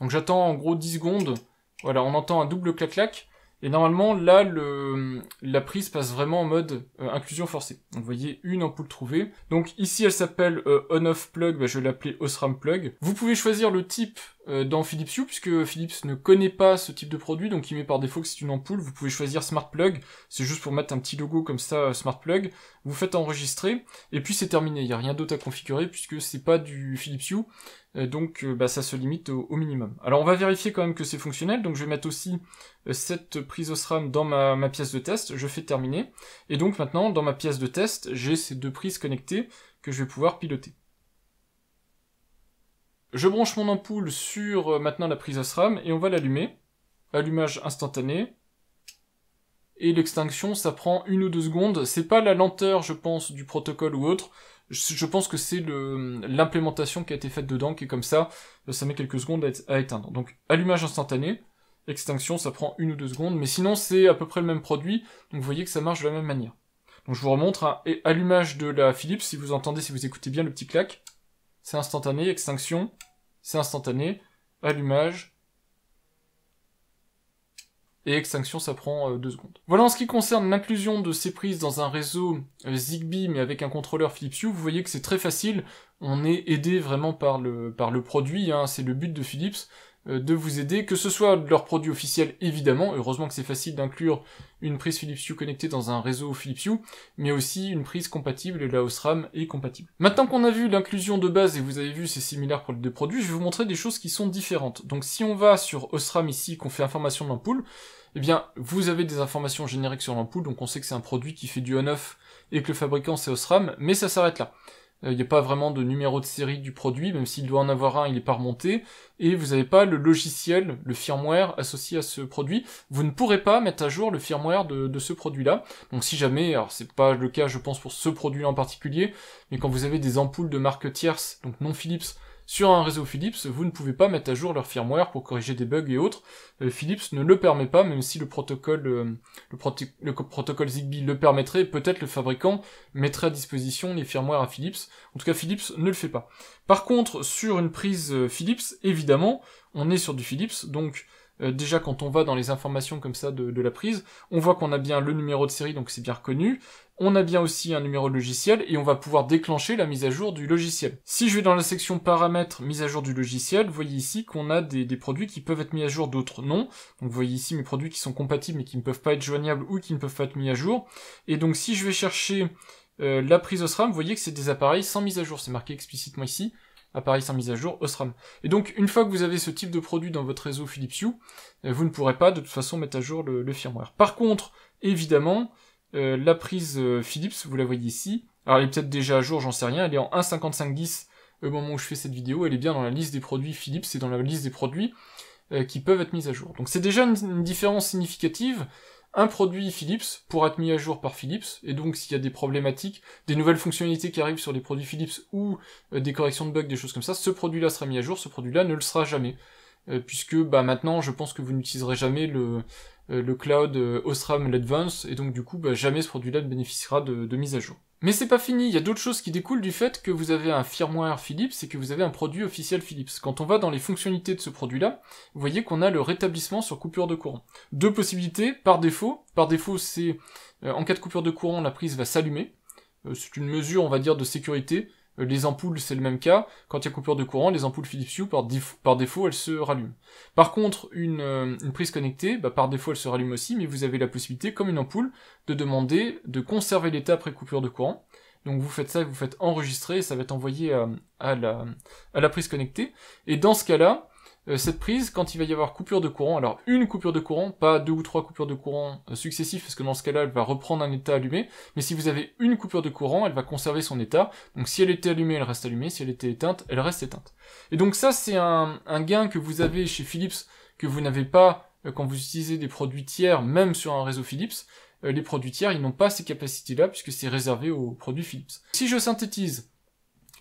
Donc j'attends en gros 10 secondes, voilà, on entend un double clac-clac, et normalement, là, le, la prise passe vraiment en mode euh, inclusion forcée. Donc, vous voyez, une ampoule trouvée. Donc, ici, elle s'appelle euh, on-off plug, bah, je vais l'appeler Osram plug. Vous pouvez choisir le type euh, dans Philips Hue, puisque Philips ne connaît pas ce type de produit, donc il met par défaut que c'est une ampoule. Vous pouvez choisir Smart Plug, c'est juste pour mettre un petit logo comme ça, euh, Smart Plug. Vous faites enregistrer, et puis c'est terminé. Il n'y a rien d'autre à configurer, puisque c'est pas du Philips Hue, euh, donc euh, bah, ça se limite au, minimum. Alors on va vérifier quand même que c'est fonctionnel, donc je vais mettre aussi euh, cette prise OSRAM dans ma, pièce de test, je fais terminer, et donc maintenant dans ma pièce de test, j'ai ces deux prises connectées que je vais pouvoir piloter. Je branche mon ampoule sur maintenant la prise OSRAM et on va l'allumer. Allumage instantané, et l'extinction ça prend une ou deux secondes. C'est pas la lenteur je pense du protocole ou autre, je, pense que c'est l'implémentation qui a été faite dedans qui est comme ça, ça met quelques secondes à, éteindre. Donc allumage instantané, extinction ça prend une ou deux secondes, mais sinon c'est à peu près le même produit, donc vous voyez que ça marche de la même manière. Donc je vous remontre hein, allumage de la Philips, si vous entendez, si vous écoutez bien le petit clac, c'est instantané, extinction, c'est instantané, allumage, et extinction ça prend 2 euh, secondes. Voilà en ce qui concerne l'inclusion de ces prises dans un réseau euh, Zigbee mais avec un contrôleur Philips Hue, vous voyez que c'est très facile, on est aidé vraiment par le, par le produit, hein. c'est le but de Philips, euh, de vous aider, que ce soit leur produit officiel, évidemment, heureusement que c'est facile d'inclure une prise Philips Hue connectée dans un réseau Philips Hue, mais aussi une prise compatible, et la OSRAM est compatible. Maintenant qu'on a vu l'inclusion de base et vous avez vu c'est similaire pour les deux produits, je vais vous montrer des choses qui sont différentes. Donc si on va sur OSRAM ici, qu'on fait information d'ampoule, pool, eh bien, vous avez des informations génériques sur l'ampoule, donc on sait que c'est un produit qui fait du on-off et que le fabricant c'est Osram, mais ça s'arrête là. Il euh, n'y a pas vraiment de numéro de série du produit, même s'il doit en avoir un, il n'est pas remonté, et vous n'avez pas le logiciel, le firmware associé à ce produit. Vous ne pourrez pas mettre à jour le firmware de, de ce produit-là. Donc si jamais, alors c'est pas le cas je pense pour ce produit en particulier, mais quand vous avez des ampoules de marque tierce, donc non Philips, sur un réseau Philips, vous ne pouvez pas mettre à jour leur firmware pour corriger des bugs et autres. Euh, Philips ne le permet pas, même si le protocole, euh, le, protocole Zigbee le permettrait, peut-être le fabricant mettrait à disposition les firmwares à Philips. En tout cas, Philips ne le fait pas. Par contre, sur une prise euh, Philips, évidemment, on est sur du Philips, donc euh, déjà quand on va dans les informations comme ça de, la prise, on voit qu'on a bien le numéro de série, donc c'est bien reconnu, on a bien aussi un numéro de logiciel et on va pouvoir déclencher la mise à jour du logiciel. Si je vais dans la section paramètres mise à jour du logiciel, vous voyez ici qu'on a des, produits qui peuvent être mis à jour, d'autres non. Donc vous voyez ici mes produits qui sont compatibles mais qui ne peuvent pas être joignables ou qui ne peuvent pas être mis à jour. Et donc si je vais chercher euh, la prise OSRAM, vous voyez que c'est des appareils sans mise à jour, c'est marqué explicitement ici appareil sans mise à jour, Osram. Et donc, une fois que vous avez ce type de produit dans votre réseau Philips Hue, euh, vous ne pourrez pas de toute façon mettre à jour le, firmware. Par contre, évidemment, euh, la prise euh, Philips, vous la voyez ici, alors elle est peut-être déjà à jour, j'en sais rien, elle est en 1.55.10 au moment où je fais cette vidéo, elle est bien dans la liste des produits Philips et dans la liste des produits qui peuvent être mis à jour. Donc c'est déjà une différence significative, un produit Philips pour être mis à jour par Philips, et donc s'il y a des problématiques, des nouvelles fonctionnalités qui arrivent sur les produits Philips ou euh, des corrections de bugs, des choses comme ça, ce produit-là sera mis à jour, ce produit-là ne le sera jamais. Euh, puisque bah, maintenant, je pense que vous n'utiliserez jamais le, euh, le cloud Ostram L'Advance, et donc du coup, bah, jamais ce produit-là ne bénéficiera de, de mise à jour. Mais c'est pas fini, il y a d'autres choses qui découlent du fait que vous avez un firmware Philips et que vous avez un produit officiel Philips. Quand on va dans les fonctionnalités de ce produit-là, vous voyez qu'on a le rétablissement sur coupure de courant. Deux possibilités, par défaut. Par défaut, c'est euh, en cas de coupure de courant, la prise va s'allumer. Euh, c'est une mesure, on va dire, de sécurité euh, les ampoules, c'est le même cas. Quand il y a coupure de courant, les ampoules Philips Hue, par, défaut, elles se rallument. Par contre, une, euh, prise connectée, bah, par défaut, elle se rallume aussi, mais vous avez la possibilité, comme une ampoule, de demander de conserver l'état après coupure de courant. Donc vous faites ça, vous faites enregistrer, ça va être envoyé à, la, à la prise connectée. Et dans ce cas-là, euh, cette prise quand il va y avoir coupure de courant. Alors une coupure de courant, pas deux ou trois coupures de courant euh, successives, parce que dans ce cas-là, elle va reprendre un état allumé. Mais si vous avez une coupure de courant, elle va conserver son état. Donc si elle était allumée, elle reste allumée. Si elle était éteinte, elle reste éteinte. Et donc ça, c'est un, gain que vous avez chez Philips, que vous n'avez pas euh, quand vous utilisez des produits tiers, même sur un réseau Philips, les produits tiers, ils n'ont pas ces capacités-là puisque c'est réservé aux produits Philips. Si je synthétise,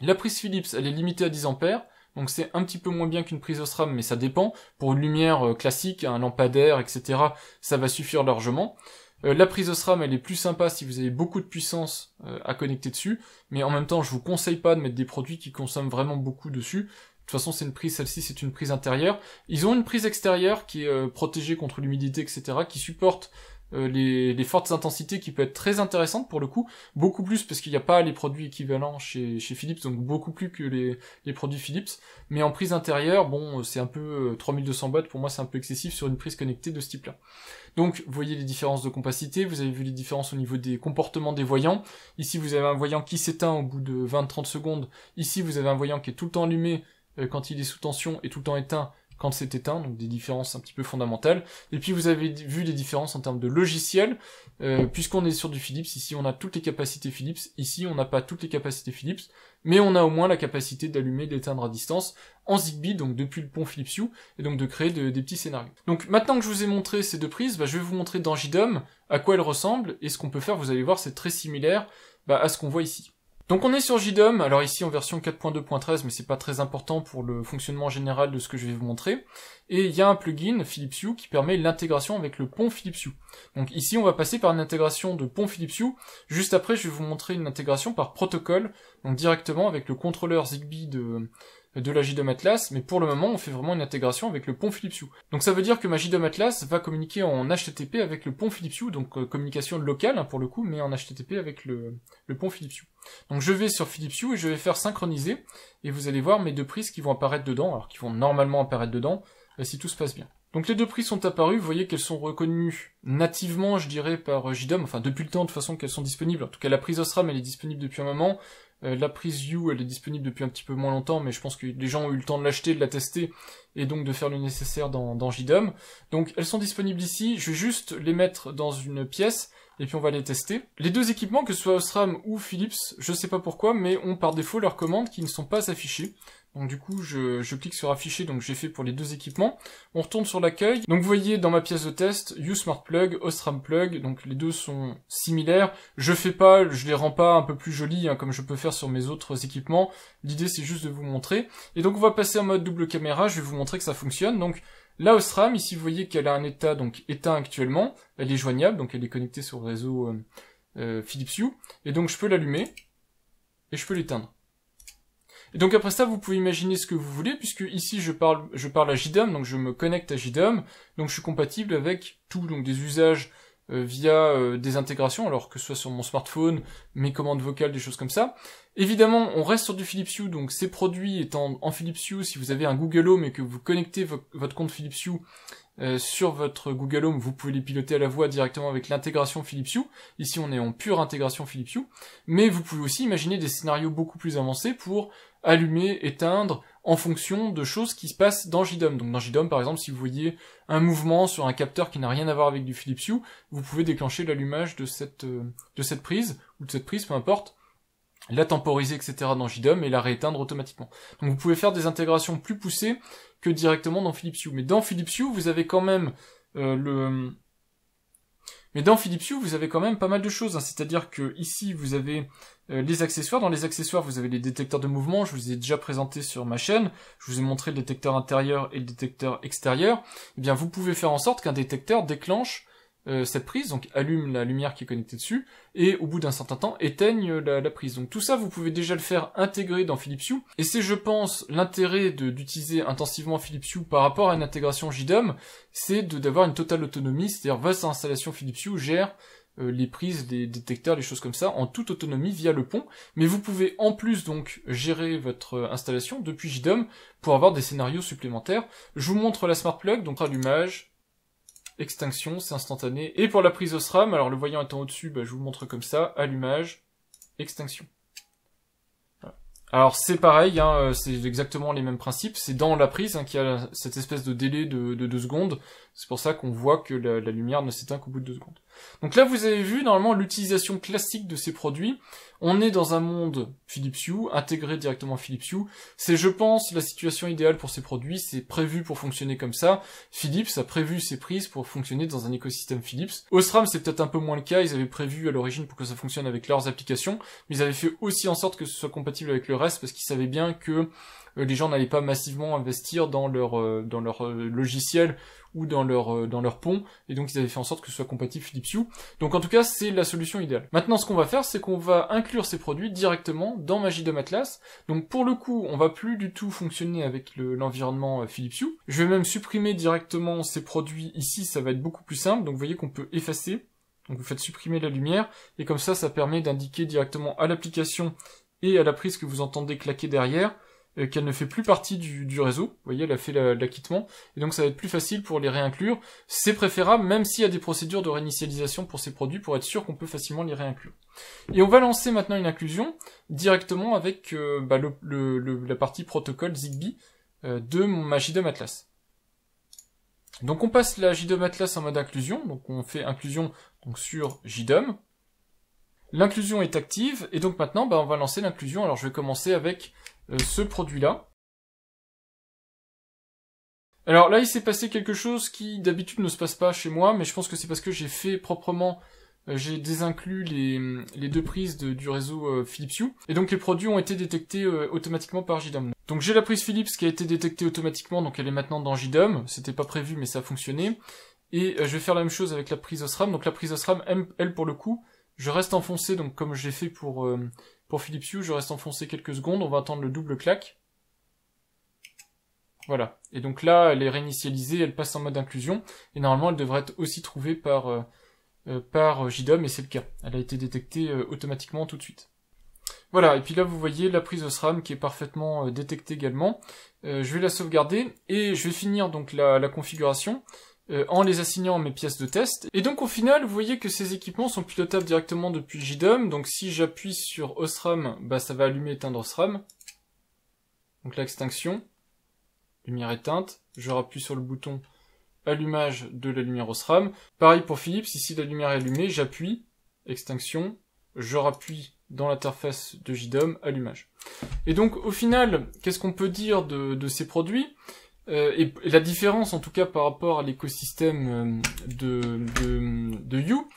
la prise Philips, elle est limitée à 10 ampères, donc c'est un petit peu moins bien qu'une prise Osram, mais ça dépend. Pour une lumière euh, classique, un lampadaire, etc., ça va suffire largement. Euh, la prise Osram, elle est plus sympa si vous avez beaucoup de puissance euh, à connecter dessus, mais en même temps, je vous conseille pas de mettre des produits qui consomment vraiment beaucoup dessus. De toute façon, c'est une prise, celle-ci, c'est une prise intérieure. Ils ont une prise extérieure qui est protégée contre l'humidité, etc., qui supporte euh, les, fortes intensités qui peut être très intéressante pour le coup, beaucoup plus parce qu'il n'y a pas les produits équivalents chez, chez Philips, donc beaucoup plus que les, les produits Philips. Mais en prise intérieure, bon, euh, c'est un peu 3200 euh, watts, pour moi c'est un peu excessif sur une prise connectée de ce type-là. Donc vous voyez les différences de compacité, vous avez vu les différences au niveau des comportements des voyants. Ici vous avez un voyant qui s'éteint au bout de 20-30 secondes, ici vous avez un voyant qui est tout le temps allumé quand il est sous tension et tout le temps éteint quand c'est éteint, donc des différences un petit peu fondamentales. Et puis vous avez vu des différences en termes de logiciel, euh, puisqu'on est sur du Philips, ici on a toutes les capacités Philips, ici on n'a pas toutes les capacités Philips, mais on a au moins la capacité d'allumer d'éteindre à distance en Zigbee, donc depuis le pont Philips Hue, et donc de créer des petits scénarios. Donc maintenant que je vous ai montré ces deux prises, bah, je vais vous montrer dans JDOM à quoi elles ressemblent, et ce qu'on peut faire, vous allez voir, c'est très similaire bah, à ce qu'on voit ici. Donc on est sur JDOM, alors ici en version 4.2.13, mais c'est pas très important pour le fonctionnement général de ce que je vais vous montrer. Et il y a un plugin, Philips Hue, qui permet l'intégration avec le pont Philips Hue. Donc ici on va passer par une intégration de pont Philips Hue. Juste après je vais vous montrer une intégration par protocole, donc directement avec le contrôleur Zigbee de, de la JDOM Atlas, mais pour le moment, on fait vraiment une intégration avec le pont Philips Donc ça veut dire que ma JDOM Atlas va communiquer en HTTP avec le pont Philips donc euh, communication locale hein, pour le coup, mais en HTTP avec le, le pont Philips Donc je vais sur Philips et je vais faire synchroniser, et vous allez voir mes deux prises qui vont apparaître dedans, alors qui vont normalement apparaître dedans, euh, si tout se passe bien. Donc les deux prises sont apparues, vous voyez qu'elles sont reconnues nativement, je dirais, par JDOM, euh, enfin depuis le temps de façon qu'elles sont disponibles, en tout cas la prise Osram elle est disponible depuis un moment, euh, la prise U, elle est disponible depuis un petit peu moins longtemps, mais je pense que les gens ont eu le temps de l'acheter, de la tester, et donc de faire le nécessaire dans, dans JDOM. Donc elles sont disponibles ici, je vais juste les mettre dans une pièce, et puis on va les tester. Les deux équipements, que ce soit Osram ou Philips, je sais pas pourquoi, mais ont par défaut leurs commandes qui ne sont pas affichées. Donc du coup, je, clique sur afficher, donc j'ai fait pour les deux équipements. On retourne sur l'accueil. Donc vous voyez dans ma pièce de test, U-Smart Plug, Ostram Plug, donc les deux sont similaires. Je fais pas, je les rends pas un peu plus jolis, hein, comme je peux faire sur mes autres équipements. L'idée c'est juste de vous montrer. Et donc on va passer en mode double caméra, je vais vous montrer que ça fonctionne. Donc la Ostram, ici vous voyez qu'elle a un état donc éteint actuellement. Elle est joignable, donc elle est connectée sur le réseau euh, euh, Philips Hue. Et donc je peux l'allumer et je peux l'éteindre. Et donc après ça, vous pouvez imaginer ce que vous voulez, puisque ici je parle, je parle à JDOM, donc je me connecte à JDOM, donc je suis compatible avec tout, donc des usages euh, via euh, des intégrations, alors que ce soit sur mon smartphone, mes commandes vocales, des choses comme ça. Évidemment, on reste sur du Philips Hue, donc ces produits étant en Philips Hue, si vous avez un Google Home et que vous connectez votre compte Philips Hue euh, sur votre Google Home, vous pouvez les piloter à la voix directement avec l'intégration Philips Hue. Ici, on est en pure intégration Philips Hue. Mais vous pouvez aussi imaginer des scénarios beaucoup plus avancés pour allumer, éteindre, en fonction de choses qui se passent dans JDOM. Donc dans JDOM, par exemple, si vous voyez un mouvement sur un capteur qui n'a rien à voir avec du Philips Hue, vous pouvez déclencher l'allumage de cette, euh, de cette prise, ou de cette prise, peu importe, la temporiser, etc. dans JDOM et la rééteindre automatiquement. Donc vous pouvez faire des intégrations plus poussées que directement dans Philips Hue. Mais dans Philips Hue, vous avez quand même euh, le mais dans Philips Hue, vous avez quand même pas mal de choses. Hein. C'est-à-dire que ici, vous avez euh, les accessoires. Dans les accessoires, vous avez les détecteurs de mouvement. Je vous ai déjà présenté sur ma chaîne. Je vous ai montré le détecteur intérieur et le détecteur extérieur. Eh bien, vous pouvez faire en sorte qu'un détecteur déclenche euh, cette prise, donc allume la lumière qui est connectée dessus, et au bout d'un certain temps, éteigne la, prise. Donc tout ça, vous pouvez déjà le faire intégrer dans Philips Hue, et c'est, je pense, l'intérêt d'utiliser intensivement Philips Hue par rapport à une intégration JDOM, c'est d'avoir une totale autonomie, c'est-à-dire votre installation Philips Hue gère euh, les prises, les détecteurs, les choses comme ça, en toute autonomie via le pont. Mais vous pouvez en plus donc gérer votre euh, installation depuis JDOM pour avoir des scénarios supplémentaires. Je vous montre la Smart Plug, donc allumage, Extinction, c'est instantané. Et pour la prise au SRAM, alors le voyant étant au-dessus, bah, je vous montre comme ça. Allumage, extinction. Alors c'est pareil, hein, euh, c'est exactement les mêmes principes. C'est dans la prise hein, qu'il y a cette espèce de délai de, de secondes c'est pour ça qu'on voit que la, lumière ne s'éteint qu'au bout de deux secondes. Donc là, vous avez vu, normalement, l'utilisation classique de ces produits. On est dans un monde Philips Hue, intégré directement Philips Hue. C'est, je pense, la situation idéale pour ces produits. C'est prévu pour fonctionner comme ça. Philips a prévu ses prises pour fonctionner dans un écosystème Philips. Osram, c'est peut-être un peu moins le cas. Ils avaient prévu à l'origine pour que ça fonctionne avec leurs applications. Mais ils avaient fait aussi en sorte que ce soit compatible avec le reste parce qu'ils savaient bien que euh, les gens n'allaient pas massivement investir dans leur euh, dans leur euh, logiciel ou dans leur dans leur pont et donc ils avaient fait en sorte que ce soit compatible Philips Hue. Donc en tout cas, c'est la solution idéale. Maintenant, ce qu'on va faire, c'est qu'on va inclure ces produits directement dans Magie de Matlas. Donc pour le coup, on va plus du tout fonctionner avec l'environnement Philips Hue. Je vais même supprimer directement ces produits ici, ça va être beaucoup plus simple. Donc vous voyez qu'on peut effacer donc vous faites supprimer la lumière, et comme ça, ça permet d'indiquer directement à l'application et à la prise que vous entendez claquer derrière, euh, qu'elle ne fait plus partie du, réseau. Vous voyez, elle a fait l'acquittement. et donc ça va être plus facile pour les réinclure. C'est préférable, même s'il y a des procédures de réinitialisation pour ces produits, pour être sûr qu'on peut facilement les réinclure. Et on va lancer maintenant une inclusion directement avec euh, bah, la partie protocole Zigbee euh, de mon JDOM Atlas. Donc on passe la JDOM Atlas en mode inclusion, donc on fait inclusion donc sur JDOM. L'inclusion est active, et donc maintenant bah, on va lancer l'inclusion. Alors je vais commencer avec euh, ce produit-là. Alors là, il s'est passé quelque chose qui d'habitude ne se passe pas chez moi, mais je pense que c'est parce que j'ai fait proprement, euh, j'ai désinclus les, mm, les, deux prises du réseau euh, Philips Hue, et donc les produits ont été détectés automatiquement par JDOM. Donc j'ai la prise Philips qui a été détectée automatiquement, donc elle est maintenant dans JDOM, c'était pas prévu mais ça a fonctionné, et je vais faire la même chose avec la prise Osram, donc la prise Osram, elle pour le coup, je reste enfoncé, donc comme j'ai fait pour pour Philips Hue, je reste enfoncé quelques secondes, on va attendre le double claque. Voilà. Et donc là, elle est réinitialisée, elle passe en mode inclusion, et normalement elle devrait être aussi trouvée par, euh, euh, par euh, JDOM, et c'est le cas. Elle a été détectée automatiquement tout de suite. Voilà, et puis là vous voyez la prise SRAM qui est parfaitement détectée également. je vais la sauvegarder, et je vais finir donc la, la configuration. Euh, en les assignant mes pièces de test. Et donc au final, vous voyez que ces équipements sont pilotables directement depuis JDOM. Donc si j'appuie sur Osram, bah, ça va allumer éteindre Osram. Donc l'extinction, lumière éteinte. Je rappuie sur le bouton allumage de la lumière Osram. Pareil pour Philips, ici la lumière est allumée, j'appuie, extinction, je rappuie dans l'interface de JDOM, allumage. Et donc au final, qu'est-ce qu'on peut dire de ces produits euh, et, la différence, en tout cas, par rapport à l'écosystème euh, de, de, You,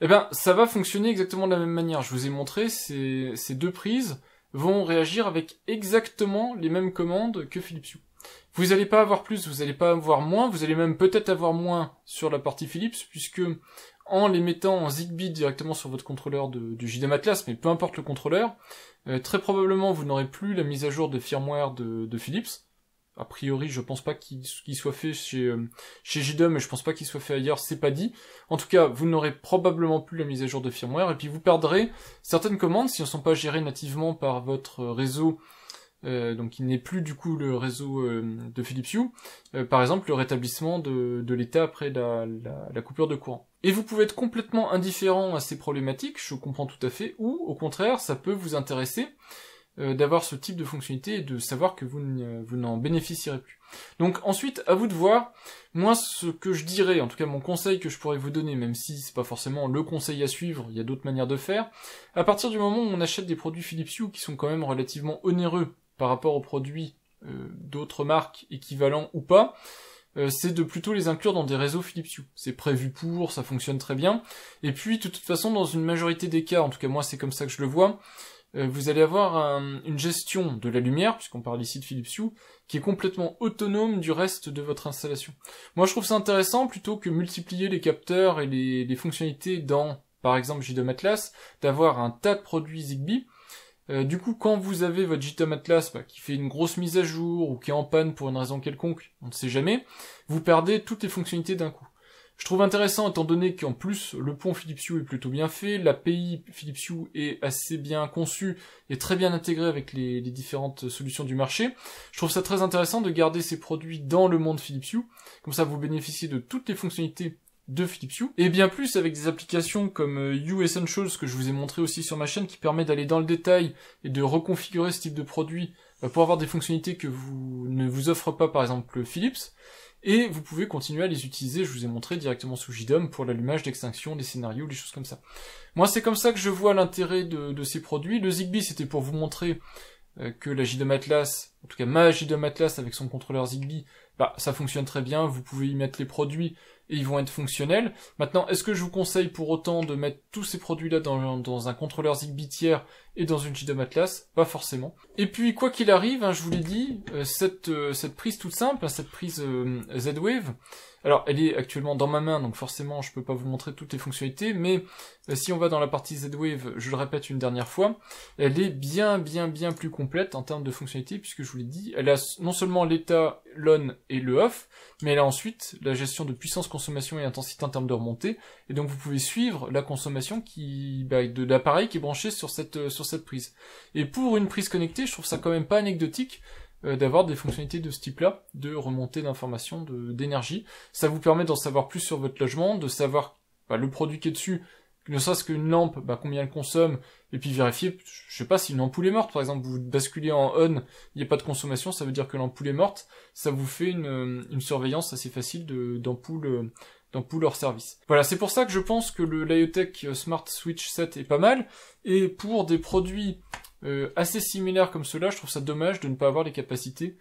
eh ben, ça va fonctionner exactement de la même manière. Je vous ai montré ces, deux prises vont réagir avec exactement les mêmes commandes que Philips You. Vous n'allez pas avoir plus, vous n'allez pas avoir moins, vous allez même peut-être avoir moins sur la partie Philips, puisque en les mettant en Zigbee directement sur votre contrôleur du JDM Atlas, mais peu importe le contrôleur, euh, très probablement vous n'aurez plus la mise à jour de firmware de, de Philips, a priori, je pense pas qu'il soit fait chez euh, chez mais je pense pas qu'il soit fait ailleurs, c'est pas dit. En tout cas, vous n'aurez probablement plus la mise à jour de firmware, et puis vous perdrez certaines commandes si elles ne sont pas gérées nativement par votre réseau. Euh, donc il n'est plus du coup le réseau euh, de Philips Hue, euh, par exemple le rétablissement de, l'état après la, coupure de courant. Et vous pouvez être complètement indifférent à ces problématiques, je comprends tout à fait, ou au contraire ça peut vous intéresser, euh, d'avoir ce type de fonctionnalité et de savoir que vous n'en bénéficierez plus. Donc ensuite, à vous de voir, moi ce que je dirais, en tout cas mon conseil que je pourrais vous donner, même si c'est pas forcément le conseil à suivre, il y a d'autres manières de faire, à partir du moment où on achète des produits Philips Hue qui sont quand même relativement onéreux par rapport aux produits euh, d'autres marques équivalents ou pas, euh, c'est de plutôt les inclure dans des réseaux Philips Hue. C'est prévu pour, ça fonctionne très bien. Et puis, de toute façon, dans une majorité des cas, en tout cas moi c'est comme ça que je le vois, euh, vous allez avoir une gestion de la lumière, puisqu'on parle ici de Philips Hue, qui est complètement autonome du reste de votre installation. Moi, je trouve ça intéressant, plutôt que multiplier les capteurs et les, fonctionnalités dans, par exemple, JDOM Atlas, d'avoir un tas de produits Zigbee. Euh, du coup, quand vous avez votre JDOM Atlas bah, qui fait une grosse mise à jour ou qui est en panne pour une raison quelconque, on ne sait jamais, vous perdez toutes les fonctionnalités d'un coup. Je trouve intéressant étant donné qu'en plus le pont Philips Hue est plutôt bien fait, l'API Philips Hue est assez bien conçue et très bien intégrée avec les, différentes solutions du marché. Je trouve ça très intéressant de garder ces produits dans le monde Philips Hue, comme ça vous bénéficiez de toutes les fonctionnalités de Philips Hue, et bien plus avec des applications comme Hue euh, Essentials que je vous ai montré aussi sur ma chaîne qui permet d'aller dans le détail et de reconfigurer ce type de produit euh, pour avoir des fonctionnalités que vous ne vous offre pas par exemple Philips et vous pouvez continuer à les utiliser, je vous ai montré directement sous JDOM pour l'allumage d'extinction, des scénarios, des choses comme ça. Moi c'est comme ça que je vois l'intérêt de, ces produits. Le Zigbee c'était pour vous montrer euh, que la JDOM Atlas, en tout cas ma JDOM Atlas avec son contrôleur Zigbee, bah, ça fonctionne très bien, vous pouvez y mettre les produits, et ils vont être fonctionnels. Maintenant, est-ce que je vous conseille pour autant de mettre tous ces produits-là dans, un contrôleur Zigbee tiers et dans une de Atlas Pas forcément. Et puis, quoi qu'il arrive, hein, je vous l'ai dit, euh, cette, euh, cette prise toute simple, hein, cette prise euh, Z-Wave, alors, elle est actuellement dans ma main, donc forcément, je peux pas vous montrer toutes les fonctionnalités, mais euh, si on va dans la partie Z-Wave, je le répète une dernière fois, elle est bien, bien, bien plus complète en termes de fonctionnalités, puisque je vous l'ai dit, elle a non seulement l'état, l'on et le off, mais elle a ensuite la gestion de puissance, consommation et intensité en termes de remontée, et donc vous pouvez suivre la consommation qui, bah, de l'appareil qui est branché sur cette, euh, sur cette prise. Et pour une prise connectée, je trouve ça quand même pas anecdotique, euh, d'avoir des fonctionnalités de ce type-là, de remontée d'informations, d'énergie. Ça vous permet d'en savoir plus sur votre logement, de savoir bah, le produit qui est dessus, ne serait-ce qu'une lampe, bah, combien elle consomme, et puis vérifier, je sais pas si une ampoule est morte, par exemple, vous basculez en on, il n'y a pas de consommation, ça veut dire que l'ampoule est morte, ça vous fait une, euh, une surveillance assez facile d'ampoules euh, donc pour leur service. Voilà, c'est pour ça que je pense que le Liotech Smart Switch 7 est pas mal, et pour des produits euh, assez similaires comme cela, je trouve ça dommage de ne pas avoir les capacités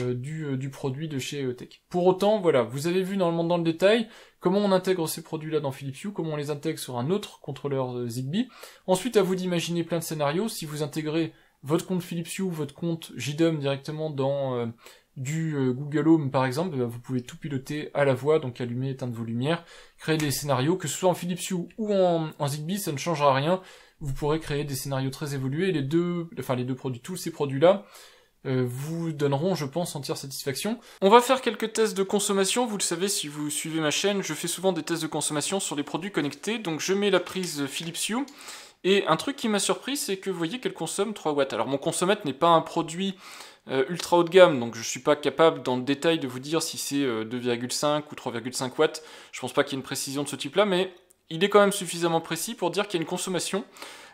euh, euh, du, produit de chez iotech. Pour autant, voilà, vous avez vu normalement dans le détail comment on intègre ces produits-là dans Philips Hue, comment on les intègre sur un autre contrôleur Zigbee. Ensuite, à vous d'imaginer plein de scénarios. Si vous intégrez votre compte Philips Hue, votre compte JDOM directement dans du euh, Google Home par exemple, eh ben, vous pouvez tout piloter à la voix, donc allumer, éteindre vos lumières, créer des scénarios, que ce soit en Philips Hue ou en, Zigbee, ça ne changera rien. Vous pourrez créer des scénarios très évolués. Les deux, enfin les deux produits, tous ces produits-là, euh, vous donneront, je pense, entière satisfaction. On va faire quelques tests de consommation. Vous le savez, si vous suivez ma chaîne, je fais souvent des tests de consommation sur les produits connectés. Donc je mets la prise Philips Hue. Et un truc qui m'a surpris, c'est que vous voyez qu'elle consomme 3 watts. Alors mon consommateur n'est pas un produit euh, ultra haut de gamme, donc je suis pas capable dans le détail de vous dire si c'est 2,5 euh, ou 3,5 watts, je pense pas qu'il y ait une précision de ce type-là, mais il est quand même suffisamment précis pour dire qu'il y a une consommation,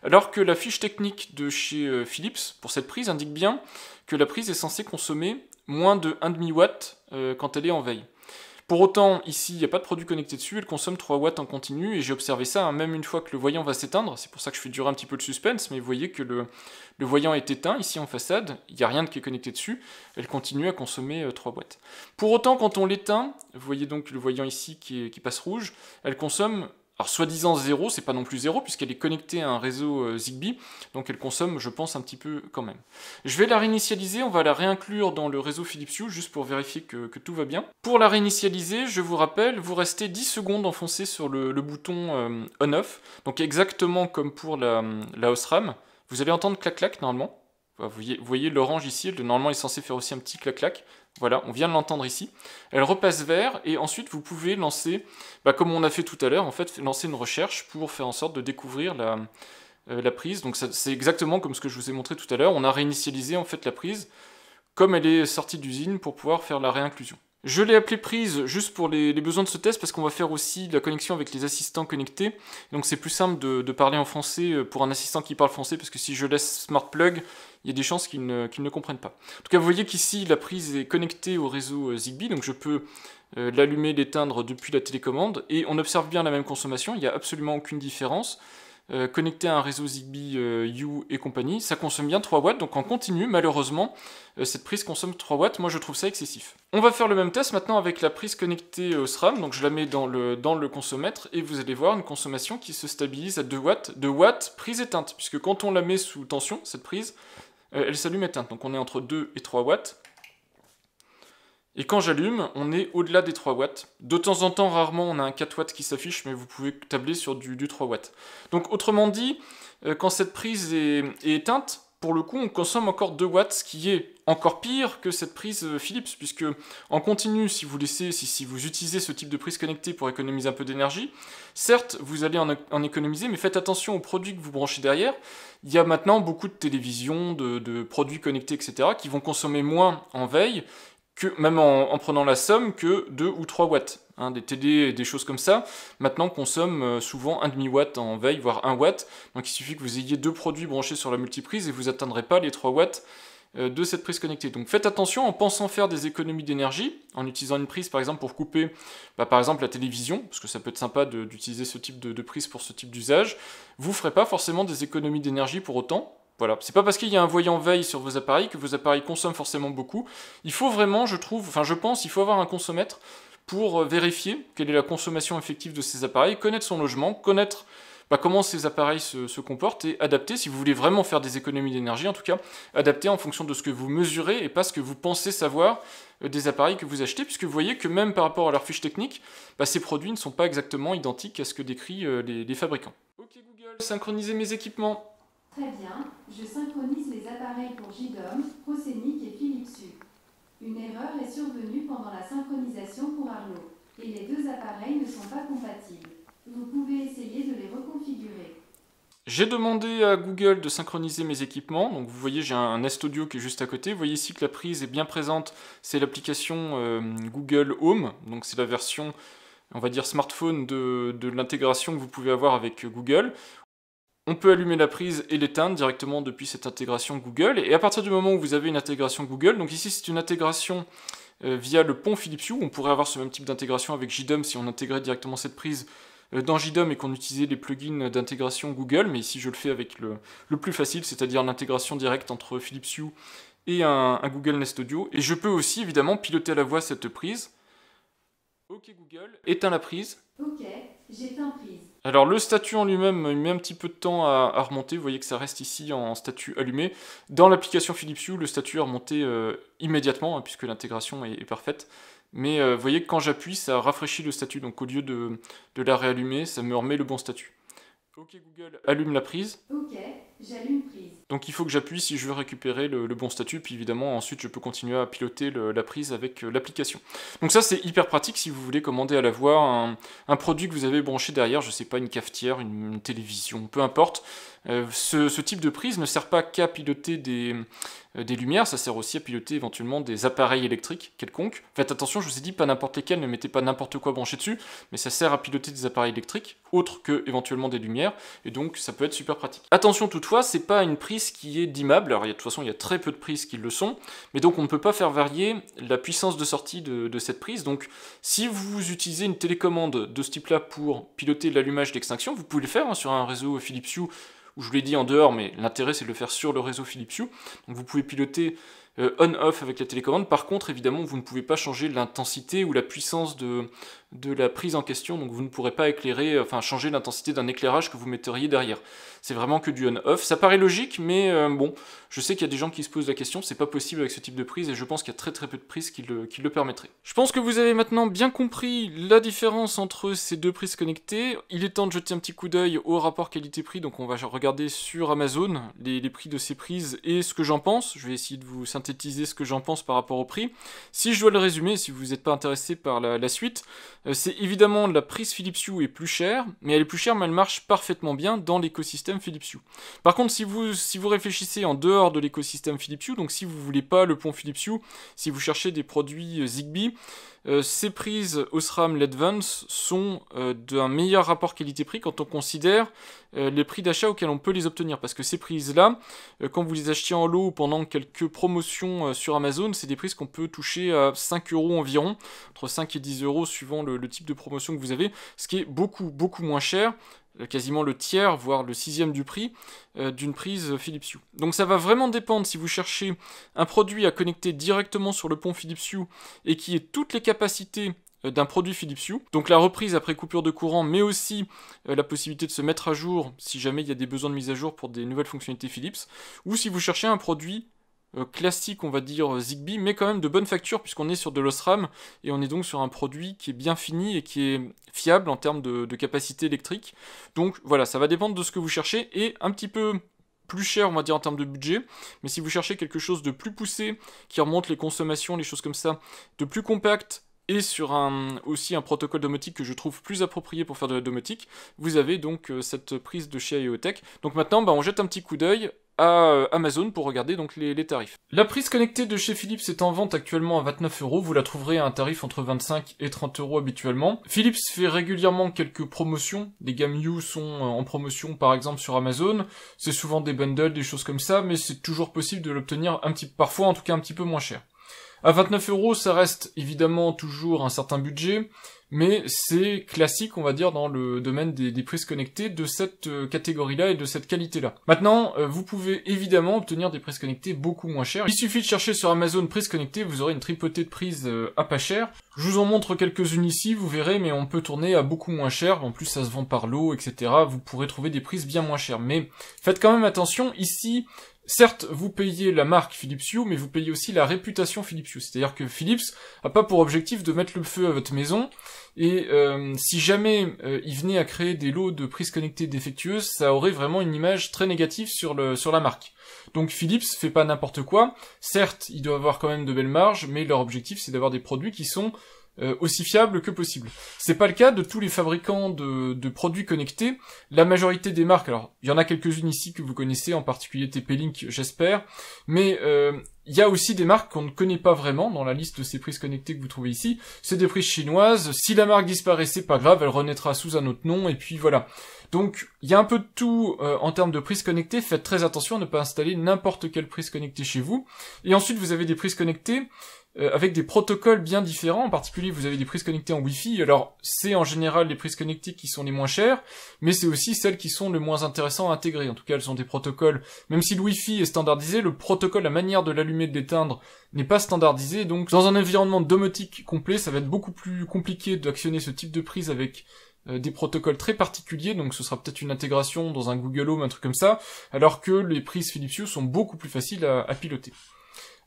alors que la fiche technique de chez euh, Philips pour cette prise indique bien que la prise est censée consommer moins de 1,5 watts quand elle est en veille. Pour autant, ici, il n'y a pas de produit connecté dessus, elle consomme 3 watts en continu, et j'ai observé ça, hein, même une fois que le voyant va s'éteindre, c'est pour ça que je fais durer un petit peu le suspense, mais vous voyez que le, voyant est éteint ici en façade, il n'y a rien qui est connecté dessus, elle continue à consommer 3 euh, watts. Pour autant, quand on l'éteint, vous voyez donc le voyant ici qui passe rouge, elle consomme alors soi-disant zéro, c'est pas non plus zéro puisqu'elle est connectée à un réseau euh, Zigbee, donc elle consomme, je pense, un petit peu quand même. Je vais la réinitialiser, on va la réinclure dans le réseau Philips Hue juste pour vérifier que, tout va bien. Pour la réinitialiser, je vous rappelle, vous restez 10 secondes enfoncé sur le, bouton euh, on-off, donc exactement comme pour la, la OSRAM. Vous allez entendre clac-clac normalement. Vous voyez, l'orange ici, normalement est censé faire aussi un petit clac-clac. Voilà, on vient de l'entendre ici. Elle repasse vers et ensuite vous pouvez lancer, bah, comme on a fait tout à l'heure, en fait, lancer une recherche pour faire en sorte de découvrir la, euh, la prise. Donc c'est exactement comme ce que je vous ai montré tout à l'heure. On a réinitialisé en fait la prise comme elle est sortie d'usine pour pouvoir faire la réinclusion. Je l'ai appelée prise juste pour les, besoins de ce test parce qu'on va faire aussi la connexion avec les assistants connectés. Donc c'est plus simple de, de, parler en français euh, pour un assistant qui parle français parce que si je laisse Smart Plug, il y a des chances qu'ils ne, comprennent pas. En tout cas, vous voyez qu'ici, la prise est connectée au réseau euh, Zigbee, donc je peux euh, l'allumer, l'éteindre depuis la télécommande, et on observe bien la même consommation, il n'y a absolument aucune différence. Euh, connecté à un réseau Zigbee U et compagnie, ça consomme bien 3 watts, donc en continu, malheureusement, cette prise consomme 3 watts, moi je trouve ça excessif. On va faire le même test maintenant avec la prise connectée au SRAM, donc je la mets dans le, dans le et vous allez voir une consommation qui se stabilise à 2 watts, 2 watts, prise éteinte, puisque quand on la met sous tension, cette prise, euh, elle s'allume éteinte, donc on est entre 2 et 3 watts. Et quand j'allume, on est au-delà des 3 watts. De temps en temps, rarement, on a un 4 watts qui s'affiche, mais vous pouvez tabler sur du, 3 watts. Donc autrement dit, euh, quand cette prise est éteinte, pour le coup, on consomme encore 2 watts, ce qui est encore pire que cette prise euh, Philips, puisque en continu, si vous laissez, si, vous utilisez ce type de prise connectée pour économiser un peu d'énergie, certes, vous allez en, économiser, mais faites attention aux produits que vous branchez derrière. Il y a maintenant beaucoup de télévisions, de produits connectés, etc., qui vont consommer moins en veille même en, prenant la somme, que 2 ou 3 watts. Hein, des TD et des choses comme ça, maintenant consomment euh, souvent 1,5 watt en veille, voire 1 watt. Donc il suffit que vous ayez deux produits branchés sur la multiprise et vous n'atteindrez pas les 3 watts euh, de cette prise connectée. Donc faites attention en pensant faire des économies d'énergie, en utilisant une prise par exemple pour couper bah, par exemple la télévision, parce que ça peut être sympa d'utiliser ce type de, de, prise pour ce type d'usage, vous ne ferez pas forcément des économies d'énergie pour autant, voilà, c'est pas parce qu'il y a un voyant veille sur vos appareils que vos appareils consomment forcément beaucoup. Il faut vraiment, je trouve, enfin je pense, il faut avoir un consommètre pour euh, vérifier quelle est la consommation effective de ces appareils, connaître son logement, connaître bah, comment ces appareils se, comportent et adapter, si vous voulez vraiment faire des économies d'énergie en tout cas, adapter en fonction de ce que vous mesurez et pas ce que vous pensez savoir euh, des appareils que vous achetez, puisque vous voyez que même par rapport à leur fiche technique, bah, ces produits ne sont pas exactement identiques à ce que décrit euh, les, fabricants. Ok Google, synchroniser mes équipements Très bien, je synchronise les appareils pour JDOM, Procénic et Philipsu. Une erreur est survenue pendant la synchronisation pour Arlo, et les deux appareils ne sont pas compatibles. Vous pouvez essayer de les reconfigurer. J'ai demandé à Google de synchroniser mes équipements. Donc vous voyez, j'ai un Nest Audio qui est juste à côté. Vous voyez ici que la prise est bien présente. C'est l'application euh, Google Home. Donc c'est la version, on va dire, smartphone de, de l'intégration que vous pouvez avoir avec Google. On peut allumer la prise et l'éteindre directement depuis cette intégration Google. Et à partir du moment où vous avez une intégration Google, donc ici c'est une intégration euh, via le pont Philips Hue, on pourrait avoir ce même type d'intégration avec JDOM si on intégrait directement cette prise euh, dans JDOM et qu'on utilisait les plugins d'intégration Google, mais ici je le fais avec le, le plus facile, c'est-à-dire l'intégration directe entre Philips Hue et un, un, Google Nest Audio. Et je peux aussi évidemment piloter à la voix cette prise. Ok Google, éteins la prise. Ok, j'éteins prise. Alors le statut en lui-même, met un petit peu de temps à, remonter, vous voyez que ça reste ici en statut allumé. Dans l'application Philips Hue, le statut est remonté euh, immédiatement, hein, puisque l'intégration est, parfaite. Mais euh, vous voyez que quand j'appuie, ça rafraîchit le statut, donc au lieu de, de la réallumer, ça me remet le bon statut. Ok Google, allume la prise. Ok, j'allume prise. Donc il faut que j'appuie si je veux récupérer le, bon statut, puis évidemment ensuite je peux continuer à piloter la prise avec euh, l'application. Donc ça c'est hyper pratique si vous voulez commander à la voix un, produit que vous avez branché derrière, je sais pas, une cafetière, une, télévision, peu importe. Euh, ce, type de prise ne sert pas qu'à piloter des, euh, des, lumières, ça sert aussi à piloter éventuellement des appareils électriques quelconques. Faites attention, je vous ai dit pas n'importe lesquels, ne mettez pas n'importe quoi branché dessus, mais ça sert à piloter des appareils électriques, autres que éventuellement des lumières, et donc ça peut être super pratique. Attention toutefois, c'est pas une prise qui est d'immable. Alors, de toute façon, il y a très peu de prises qui le sont, mais donc on ne peut pas faire varier la puissance de sortie de, cette prise. Donc, si vous utilisez une télécommande de ce type-là pour piloter l'allumage d'extinction, vous pouvez le faire hein, sur un réseau Philips Hue, où je vous l'ai dit en dehors, mais l'intérêt c'est de le faire sur le réseau Philips Hue. Donc, vous pouvez piloter euh, on-off avec la télécommande. Par contre, évidemment, vous ne pouvez pas changer l'intensité ou la puissance de, de la prise en question, donc vous ne pourrez pas éclairer, euh, enfin changer l'intensité d'un éclairage que vous metteriez derrière. C'est vraiment que du on-off. Ça paraît logique, mais euh, bon, je sais qu'il y a des gens qui se posent la question, c'est pas possible avec ce type de prise, et je pense qu'il y a très très peu de prises qui le, permettraient. Je pense que vous avez maintenant bien compris la différence entre ces deux prises connectées. Il est temps de jeter un petit coup d'œil au rapport qualité-prix, donc on va regarder sur Amazon les, prix de ces prises et ce que j'en pense. Je vais essayer de vous synthétiser ce que j'en pense par rapport au prix. Si je dois le résumer, si vous n'êtes pas intéressé par la suite, euh, c'est évidemment la prise Philips Hue est plus chère, mais elle est plus chère, mais elle marche parfaitement bien dans l'écosystème Philips Hue. Par contre, si vous, si vous réfléchissez en dehors de l'écosystème Philips Hue, donc si vous voulez pas le pont Philips Hue, si vous cherchez des produits euh, Zigbee, euh, ces prises Osram Ledvance sont euh, d'un meilleur rapport qualité-prix quand on considère euh, les prix d'achat auxquels on peut les obtenir. Parce que ces prises-là, quand vous les achetez en lot ou pendant quelques promotions sur Amazon, c'est des prises qu'on peut toucher à 5 euros environ, entre 5 et 10 euros suivant le, type de promotion que vous avez, ce qui est beaucoup, beaucoup moins cher euh, quasiment le tiers, voire le sixième du prix euh, d'une prise Philips Hue. Donc ça va vraiment dépendre si vous cherchez un produit à connecter directement sur le pont Philips Hue et qui ait toutes les capacités euh, d'un produit Philips Hue. Donc la reprise après coupure de courant, mais aussi la possibilité de se mettre à jour si jamais il y a des besoins de mise à jour pour des nouvelles fonctionnalités Philips, ou si vous cherchez un produit euh, classique, on va dire euh, Zigbee, mais quand même de bonne facture puisqu'on est sur de l'OSRAM et on est donc sur un produit qui est bien fini et qui est fiable en termes de, capacité électrique. Donc voilà, ça va dépendre de ce que vous cherchez et un petit peu plus cher, on va dire, en termes de budget. Mais si vous cherchez quelque chose de plus poussé, qui remonte les consommations, les choses comme ça, de plus compact et sur un, aussi un protocole domotique que je trouve plus approprié pour faire de la domotique, vous avez donc euh, cette prise de chez IoTech. Donc maintenant, bah, on jette un petit coup d'œil à euh, Amazon pour regarder donc les, les, tarifs. La prise connectée de chez Philips est en vente actuellement à 29 euros. Vous la trouverez à un tarif entre 25 et 30 euros habituellement. Philips fait régulièrement quelques promotions. Les gammes U sont euh, en promotion par exemple sur Amazon. C'est souvent des bundles, des choses comme ça, mais c'est toujours possible de l'obtenir un petit, parfois en tout cas un petit peu moins cher. À 29 euros, ça reste évidemment toujours un certain budget, mais c'est classique, on va dire, dans le domaine des, prises connectées de cette euh, catégorie-là et de cette qualité-là. Maintenant, euh, vous pouvez évidemment obtenir des prises connectées beaucoup moins chères. Il suffit de chercher sur Amazon prises connectées, vous aurez une tripotée de prises euh, à pas cher. Je vous en montre quelques-unes ici, vous verrez, mais on peut tourner à beaucoup moins cher. En plus, ça se vend par lot, etc. Vous pourrez trouver des prises bien moins chères. Mais faites quand même attention, ici, certes, vous payez la marque Philips Hue, mais vous payez aussi la réputation Philips Hue. C'est-à-dire que Philips n'a pas pour objectif de mettre le feu à votre maison. Et euh, si jamais euh, il venait à créer des lots de prises connectées défectueuses, ça aurait vraiment une image très négative sur le sur la marque. Donc Philips fait pas n'importe quoi. Certes, il doit avoir quand même de belles marges, mais leur objectif c'est d'avoir des produits qui sont euh, aussi fiable que possible. C'est pas le cas de tous les fabricants de, produits connectés. La majorité des marques, alors il y en a quelques-unes ici que vous connaissez, en particulier TP-Link, j'espère, mais euh, il y a aussi des marques qu'on ne connaît pas vraiment dans la liste de ces prises connectées que vous trouvez ici. C'est des prises chinoises. Si la marque disparaissait, pas grave, elle renaîtra sous un autre nom, et puis voilà. Donc il y a un peu de tout euh, en termes de prises connectées. Faites très attention à ne pas installer n'importe quelle prise connectée chez vous. Et ensuite vous avez des prises connectées euh, avec des protocoles bien différents. En particulier, vous avez des prises connectées en Wi-Fi. Alors, c'est en général les prises connectées qui sont les moins chères, mais c'est aussi celles qui sont les moins intéressantes à intégrer. En tout cas, elles sont des protocoles. Même si le Wi-Fi est standardisé, le protocole, la manière de l'allumer, de l'éteindre, n'est pas standardisé. Donc, dans un environnement domotique complet, ça va être beaucoup plus compliqué d'actionner ce type de prise avec euh, des protocoles très particuliers, donc ce sera peut-être une intégration dans un Google Home, un truc comme ça, alors que les prises Philips Hue sont beaucoup plus faciles à piloter.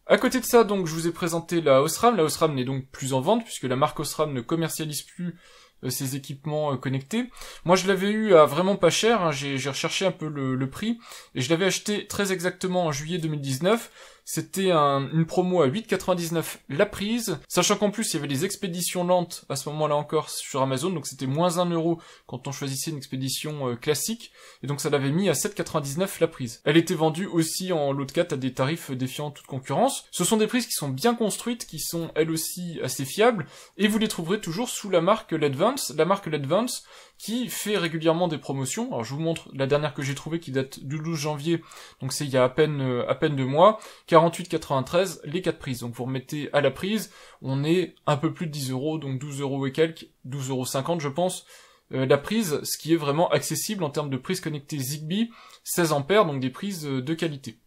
À côté de ça, donc, je vous ai présenté la Osram. La Osram n'est donc plus en vente puisque la marque Osram ne commercialise plus euh, ses équipements euh, connectés. Moi, je l'avais eu à vraiment pas cher. Hein. J'ai recherché un peu le prix et je l'avais acheté très exactement en juillet 2019 c'était un, une promo à 8,99 la prise, sachant qu'en plus il y avait des expéditions lentes à ce moment-là encore sur Amazon, donc c'était moins un euro quand on choisissait une expédition euh, classique, et donc ça l'avait mis à 7,99 la prise. Elle était vendue aussi en lot de 4 à des tarifs défiant toute concurrence. Ce sont des prises qui sont bien construites, qui sont elles aussi assez fiables, et vous les trouverez toujours sous la marque Ledvance. La marque Ledvance qui fait régulièrement des promotions. Alors je vous montre la dernière que j'ai trouvée qui date du 12 janvier, donc c'est il y a à peine euh, à peine deux mois, 48,93 les quatre prises. Donc vous remettez à la prise, on est un peu plus de 10 euros, donc 12 euros et quelques, 12 euros je pense. Euh, la prise, ce qui est vraiment accessible en termes de prise connectée Zigbee, 16 ampères, donc des prises euh, de qualité.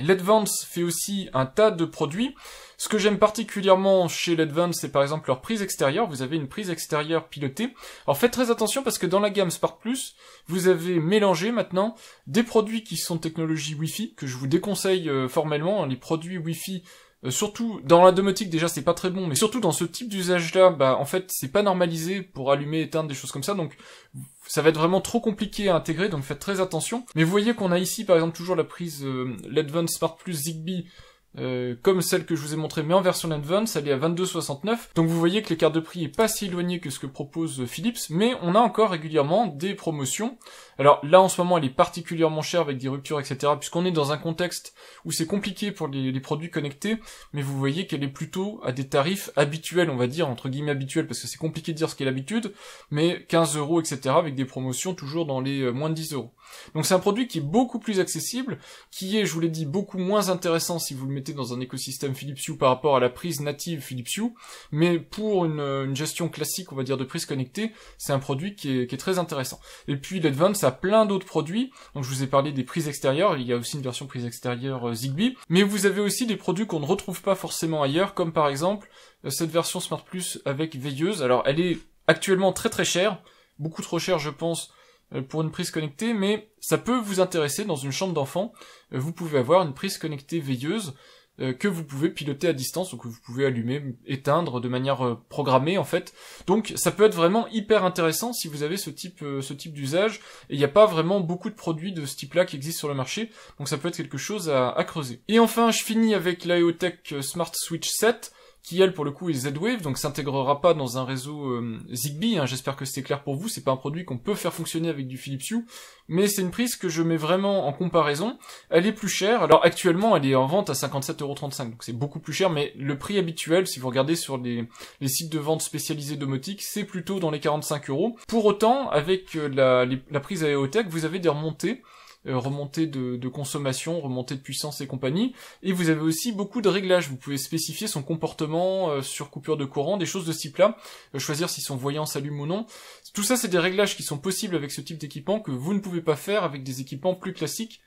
L'Advance fait aussi un tas de produits. Ce que j'aime particulièrement chez l'Advance, c'est par exemple leur prise extérieure. Vous avez une prise extérieure pilotée. Alors faites très attention parce que dans la gamme Spark Plus, vous avez mélangé maintenant des produits qui sont technologie Wi-Fi, que je vous déconseille euh, formellement. Hein, les produits Wi-Fi euh, surtout dans la domotique déjà c'est pas très bon, mais surtout dans ce type d'usage là, bah en fait c'est pas normalisé pour allumer, éteindre des choses comme ça, donc ça va être vraiment trop compliqué à intégrer, donc faites très attention. Mais vous voyez qu'on a ici par exemple toujours la prise euh, l'Advanced Smart Plus Zigbee euh, comme celle que je vous ai montrée, mais en version Advance, elle est à 22,69. Donc vous voyez que l'écart de prix est pas si éloigné que ce que propose euh, Philips, mais on a encore régulièrement des promotions alors là, en ce moment, elle est particulièrement chère avec des ruptures, etc. Puisqu'on est dans un contexte où c'est compliqué pour les, produits connectés, mais vous voyez qu'elle est plutôt à des tarifs habituels, on va dire, entre guillemets habituels, parce que c'est compliqué de dire ce qu'est l'habitude, mais 15 euros, etc. avec des promotions toujours dans les euh, moins de 10 euros. Donc c'est un produit qui est beaucoup plus accessible, qui est, je vous l'ai dit, beaucoup moins intéressant si vous le mettez dans un écosystème Philips Hue par rapport à la prise native Philips Hue, mais pour une, gestion classique, on va dire, de prise connectée, c'est un produit qui est, très intéressant. Et puis l'Advance, ça plein d'autres produits. Donc je vous ai parlé des prises extérieures, il y a aussi une version prise extérieure euh, Zigbee, mais vous avez aussi des produits qu'on ne retrouve pas forcément ailleurs, comme par exemple euh, cette version Smart Plus avec veilleuse. Alors elle est actuellement très très chère, beaucoup trop chère je pense euh, pour une prise connectée, mais ça peut vous intéresser dans une chambre d'enfant. Vous pouvez avoir une prise connectée veilleuse euh, que vous pouvez piloter à distance ou que vous pouvez allumer, éteindre de manière euh, programmée en fait. Donc ça peut être vraiment hyper intéressant si vous avez ce type euh, ce type d'usage et il n'y a pas vraiment beaucoup de produits de ce type-là qui existent sur le marché. Donc ça peut être quelque chose à, creuser. Et enfin, je finis avec l'IoTech Smart Switch 7 qui elle pour le coup est Z-Wave, donc s'intégrera pas dans un réseau euh, Zigbee. Hein, j'espère que c'est clair pour vous. C'est pas un produit qu'on peut faire fonctionner avec du Philips Hue, mais c'est une prise que je mets vraiment en comparaison. Elle est plus chère. Alors actuellement, elle est en vente à 57,35€, donc c'est beaucoup plus cher. Mais le prix habituel, si vous regardez sur les, sites de vente spécialisés domotique, c'est plutôt dans les 45€, Pour autant, avec euh, la, prise à prise vous avez des remontées euh, remontée de, consommation, remontée de puissance et compagnie. Et vous avez aussi beaucoup de réglages. Vous pouvez spécifier son comportement euh, sur coupure de courant, des choses de ce type-là, euh, choisir si son voyant s'allume ou non. Tout ça, c'est des réglages qui sont possibles avec ce type d'équipement que vous ne pouvez pas faire avec des équipements plus classiques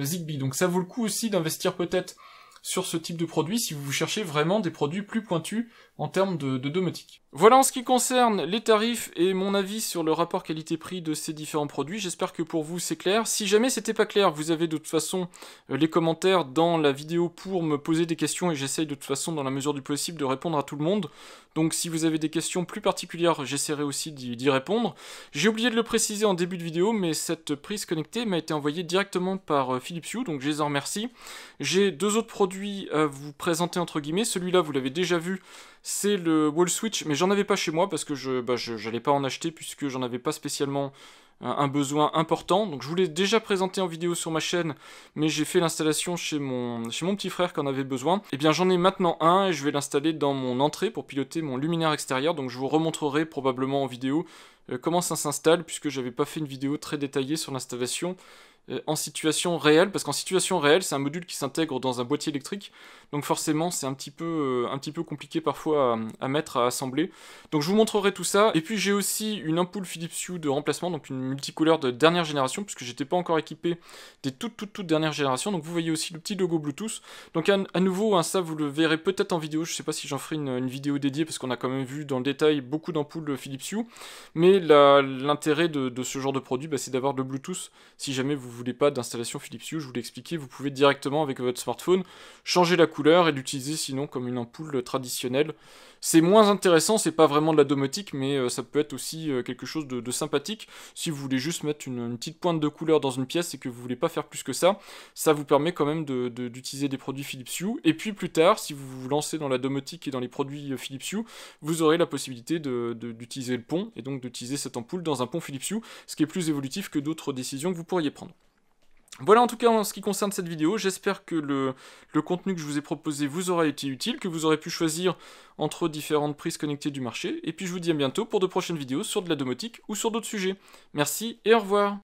Zigbee. Donc ça vaut le coup aussi d'investir peut-être sur ce type de produit si vous cherchez vraiment des produits plus pointus en termes de, de domotique. Voilà en ce qui concerne les tarifs et mon avis sur le rapport qualité-prix de ces différents produits. J'espère que pour vous c'est clair. Si jamais c'était pas clair, vous avez de toute façon euh, les commentaires dans la vidéo pour me poser des questions et j'essaye de toute façon dans la mesure du possible de répondre à tout le monde. Donc si vous avez des questions plus particulières, j'essaierai aussi d'y répondre. J'ai oublié de le préciser en début de vidéo, mais cette prise connectée m'a été envoyée directement par euh, Philips Hue, donc je les en remercie. J'ai deux autres produits à vous présenter entre guillemets. Celui-là, vous l'avez déjà vu, c'est le wall switch, mais j'en avais pas chez moi parce que je n'allais bah, pas en acheter puisque j'en avais pas spécialement un besoin important. Donc je vous l'ai déjà présenté en vidéo sur ma chaîne, mais j'ai fait l'installation chez mon, chez mon petit frère qui en avait besoin. Et eh bien j'en ai maintenant un et je vais l'installer dans mon entrée pour piloter mon luminaire extérieur. Donc je vous remontrerai probablement en vidéo euh, comment ça s'installe puisque j'avais pas fait une vidéo très détaillée sur l'installation. Euh, en situation réelle, parce qu'en situation réelle, c'est un module qui s'intègre dans un boîtier électrique, donc forcément c'est un, petit peu, euh, un petit peu compliqué parfois à, mettre, à assembler. Donc je vous montrerai tout ça, et puis j'ai aussi une ampoule Philips Hue de remplacement, donc une multicolore de dernière génération, puisque j'étais pas encore équipé des toutes toutes toutes dernières générations, donc vous voyez aussi le petit logo Bluetooth. Donc à, nouveau, hein, ça vous le verrez peut-être en vidéo, je sais pas si j'en ferai une, vidéo dédiée, parce qu'on a quand même vu dans le détail beaucoup d'ampoules Philips Hue, mais l'intérêt de, ce genre de produit, bah, c'est d'avoir le Bluetooth, si jamais vous voulez pas d'installation Philips Hue, je vous l'ai expliqué, vous pouvez directement avec votre smartphone changer la couleur et l'utiliser sinon comme une ampoule traditionnelle. C'est moins intéressant, c'est pas vraiment de la domotique, mais euh, ça peut être aussi euh, quelque chose de, sympathique. Si vous voulez juste mettre une, petite pointe de couleur dans une pièce et que vous voulez pas faire plus que ça, ça vous permet quand même d'utiliser des produits Philips Hue. Et puis plus tard, si vous vous lancez dans la domotique et dans les produits euh, Philips Hue, vous aurez la possibilité d'utiliser le pont et donc d'utiliser cette ampoule dans un pont Philips Hue, ce qui est plus évolutif que d'autres décisions que vous pourriez prendre. Voilà en tout cas en ce qui concerne cette vidéo, j'espère que le, contenu que je vous ai proposé vous aura été utile, que vous aurez pu choisir entre différentes prises connectées du marché, et puis je vous dis à bientôt pour de prochaines vidéos sur de la domotique ou sur d'autres sujets. Merci et au revoir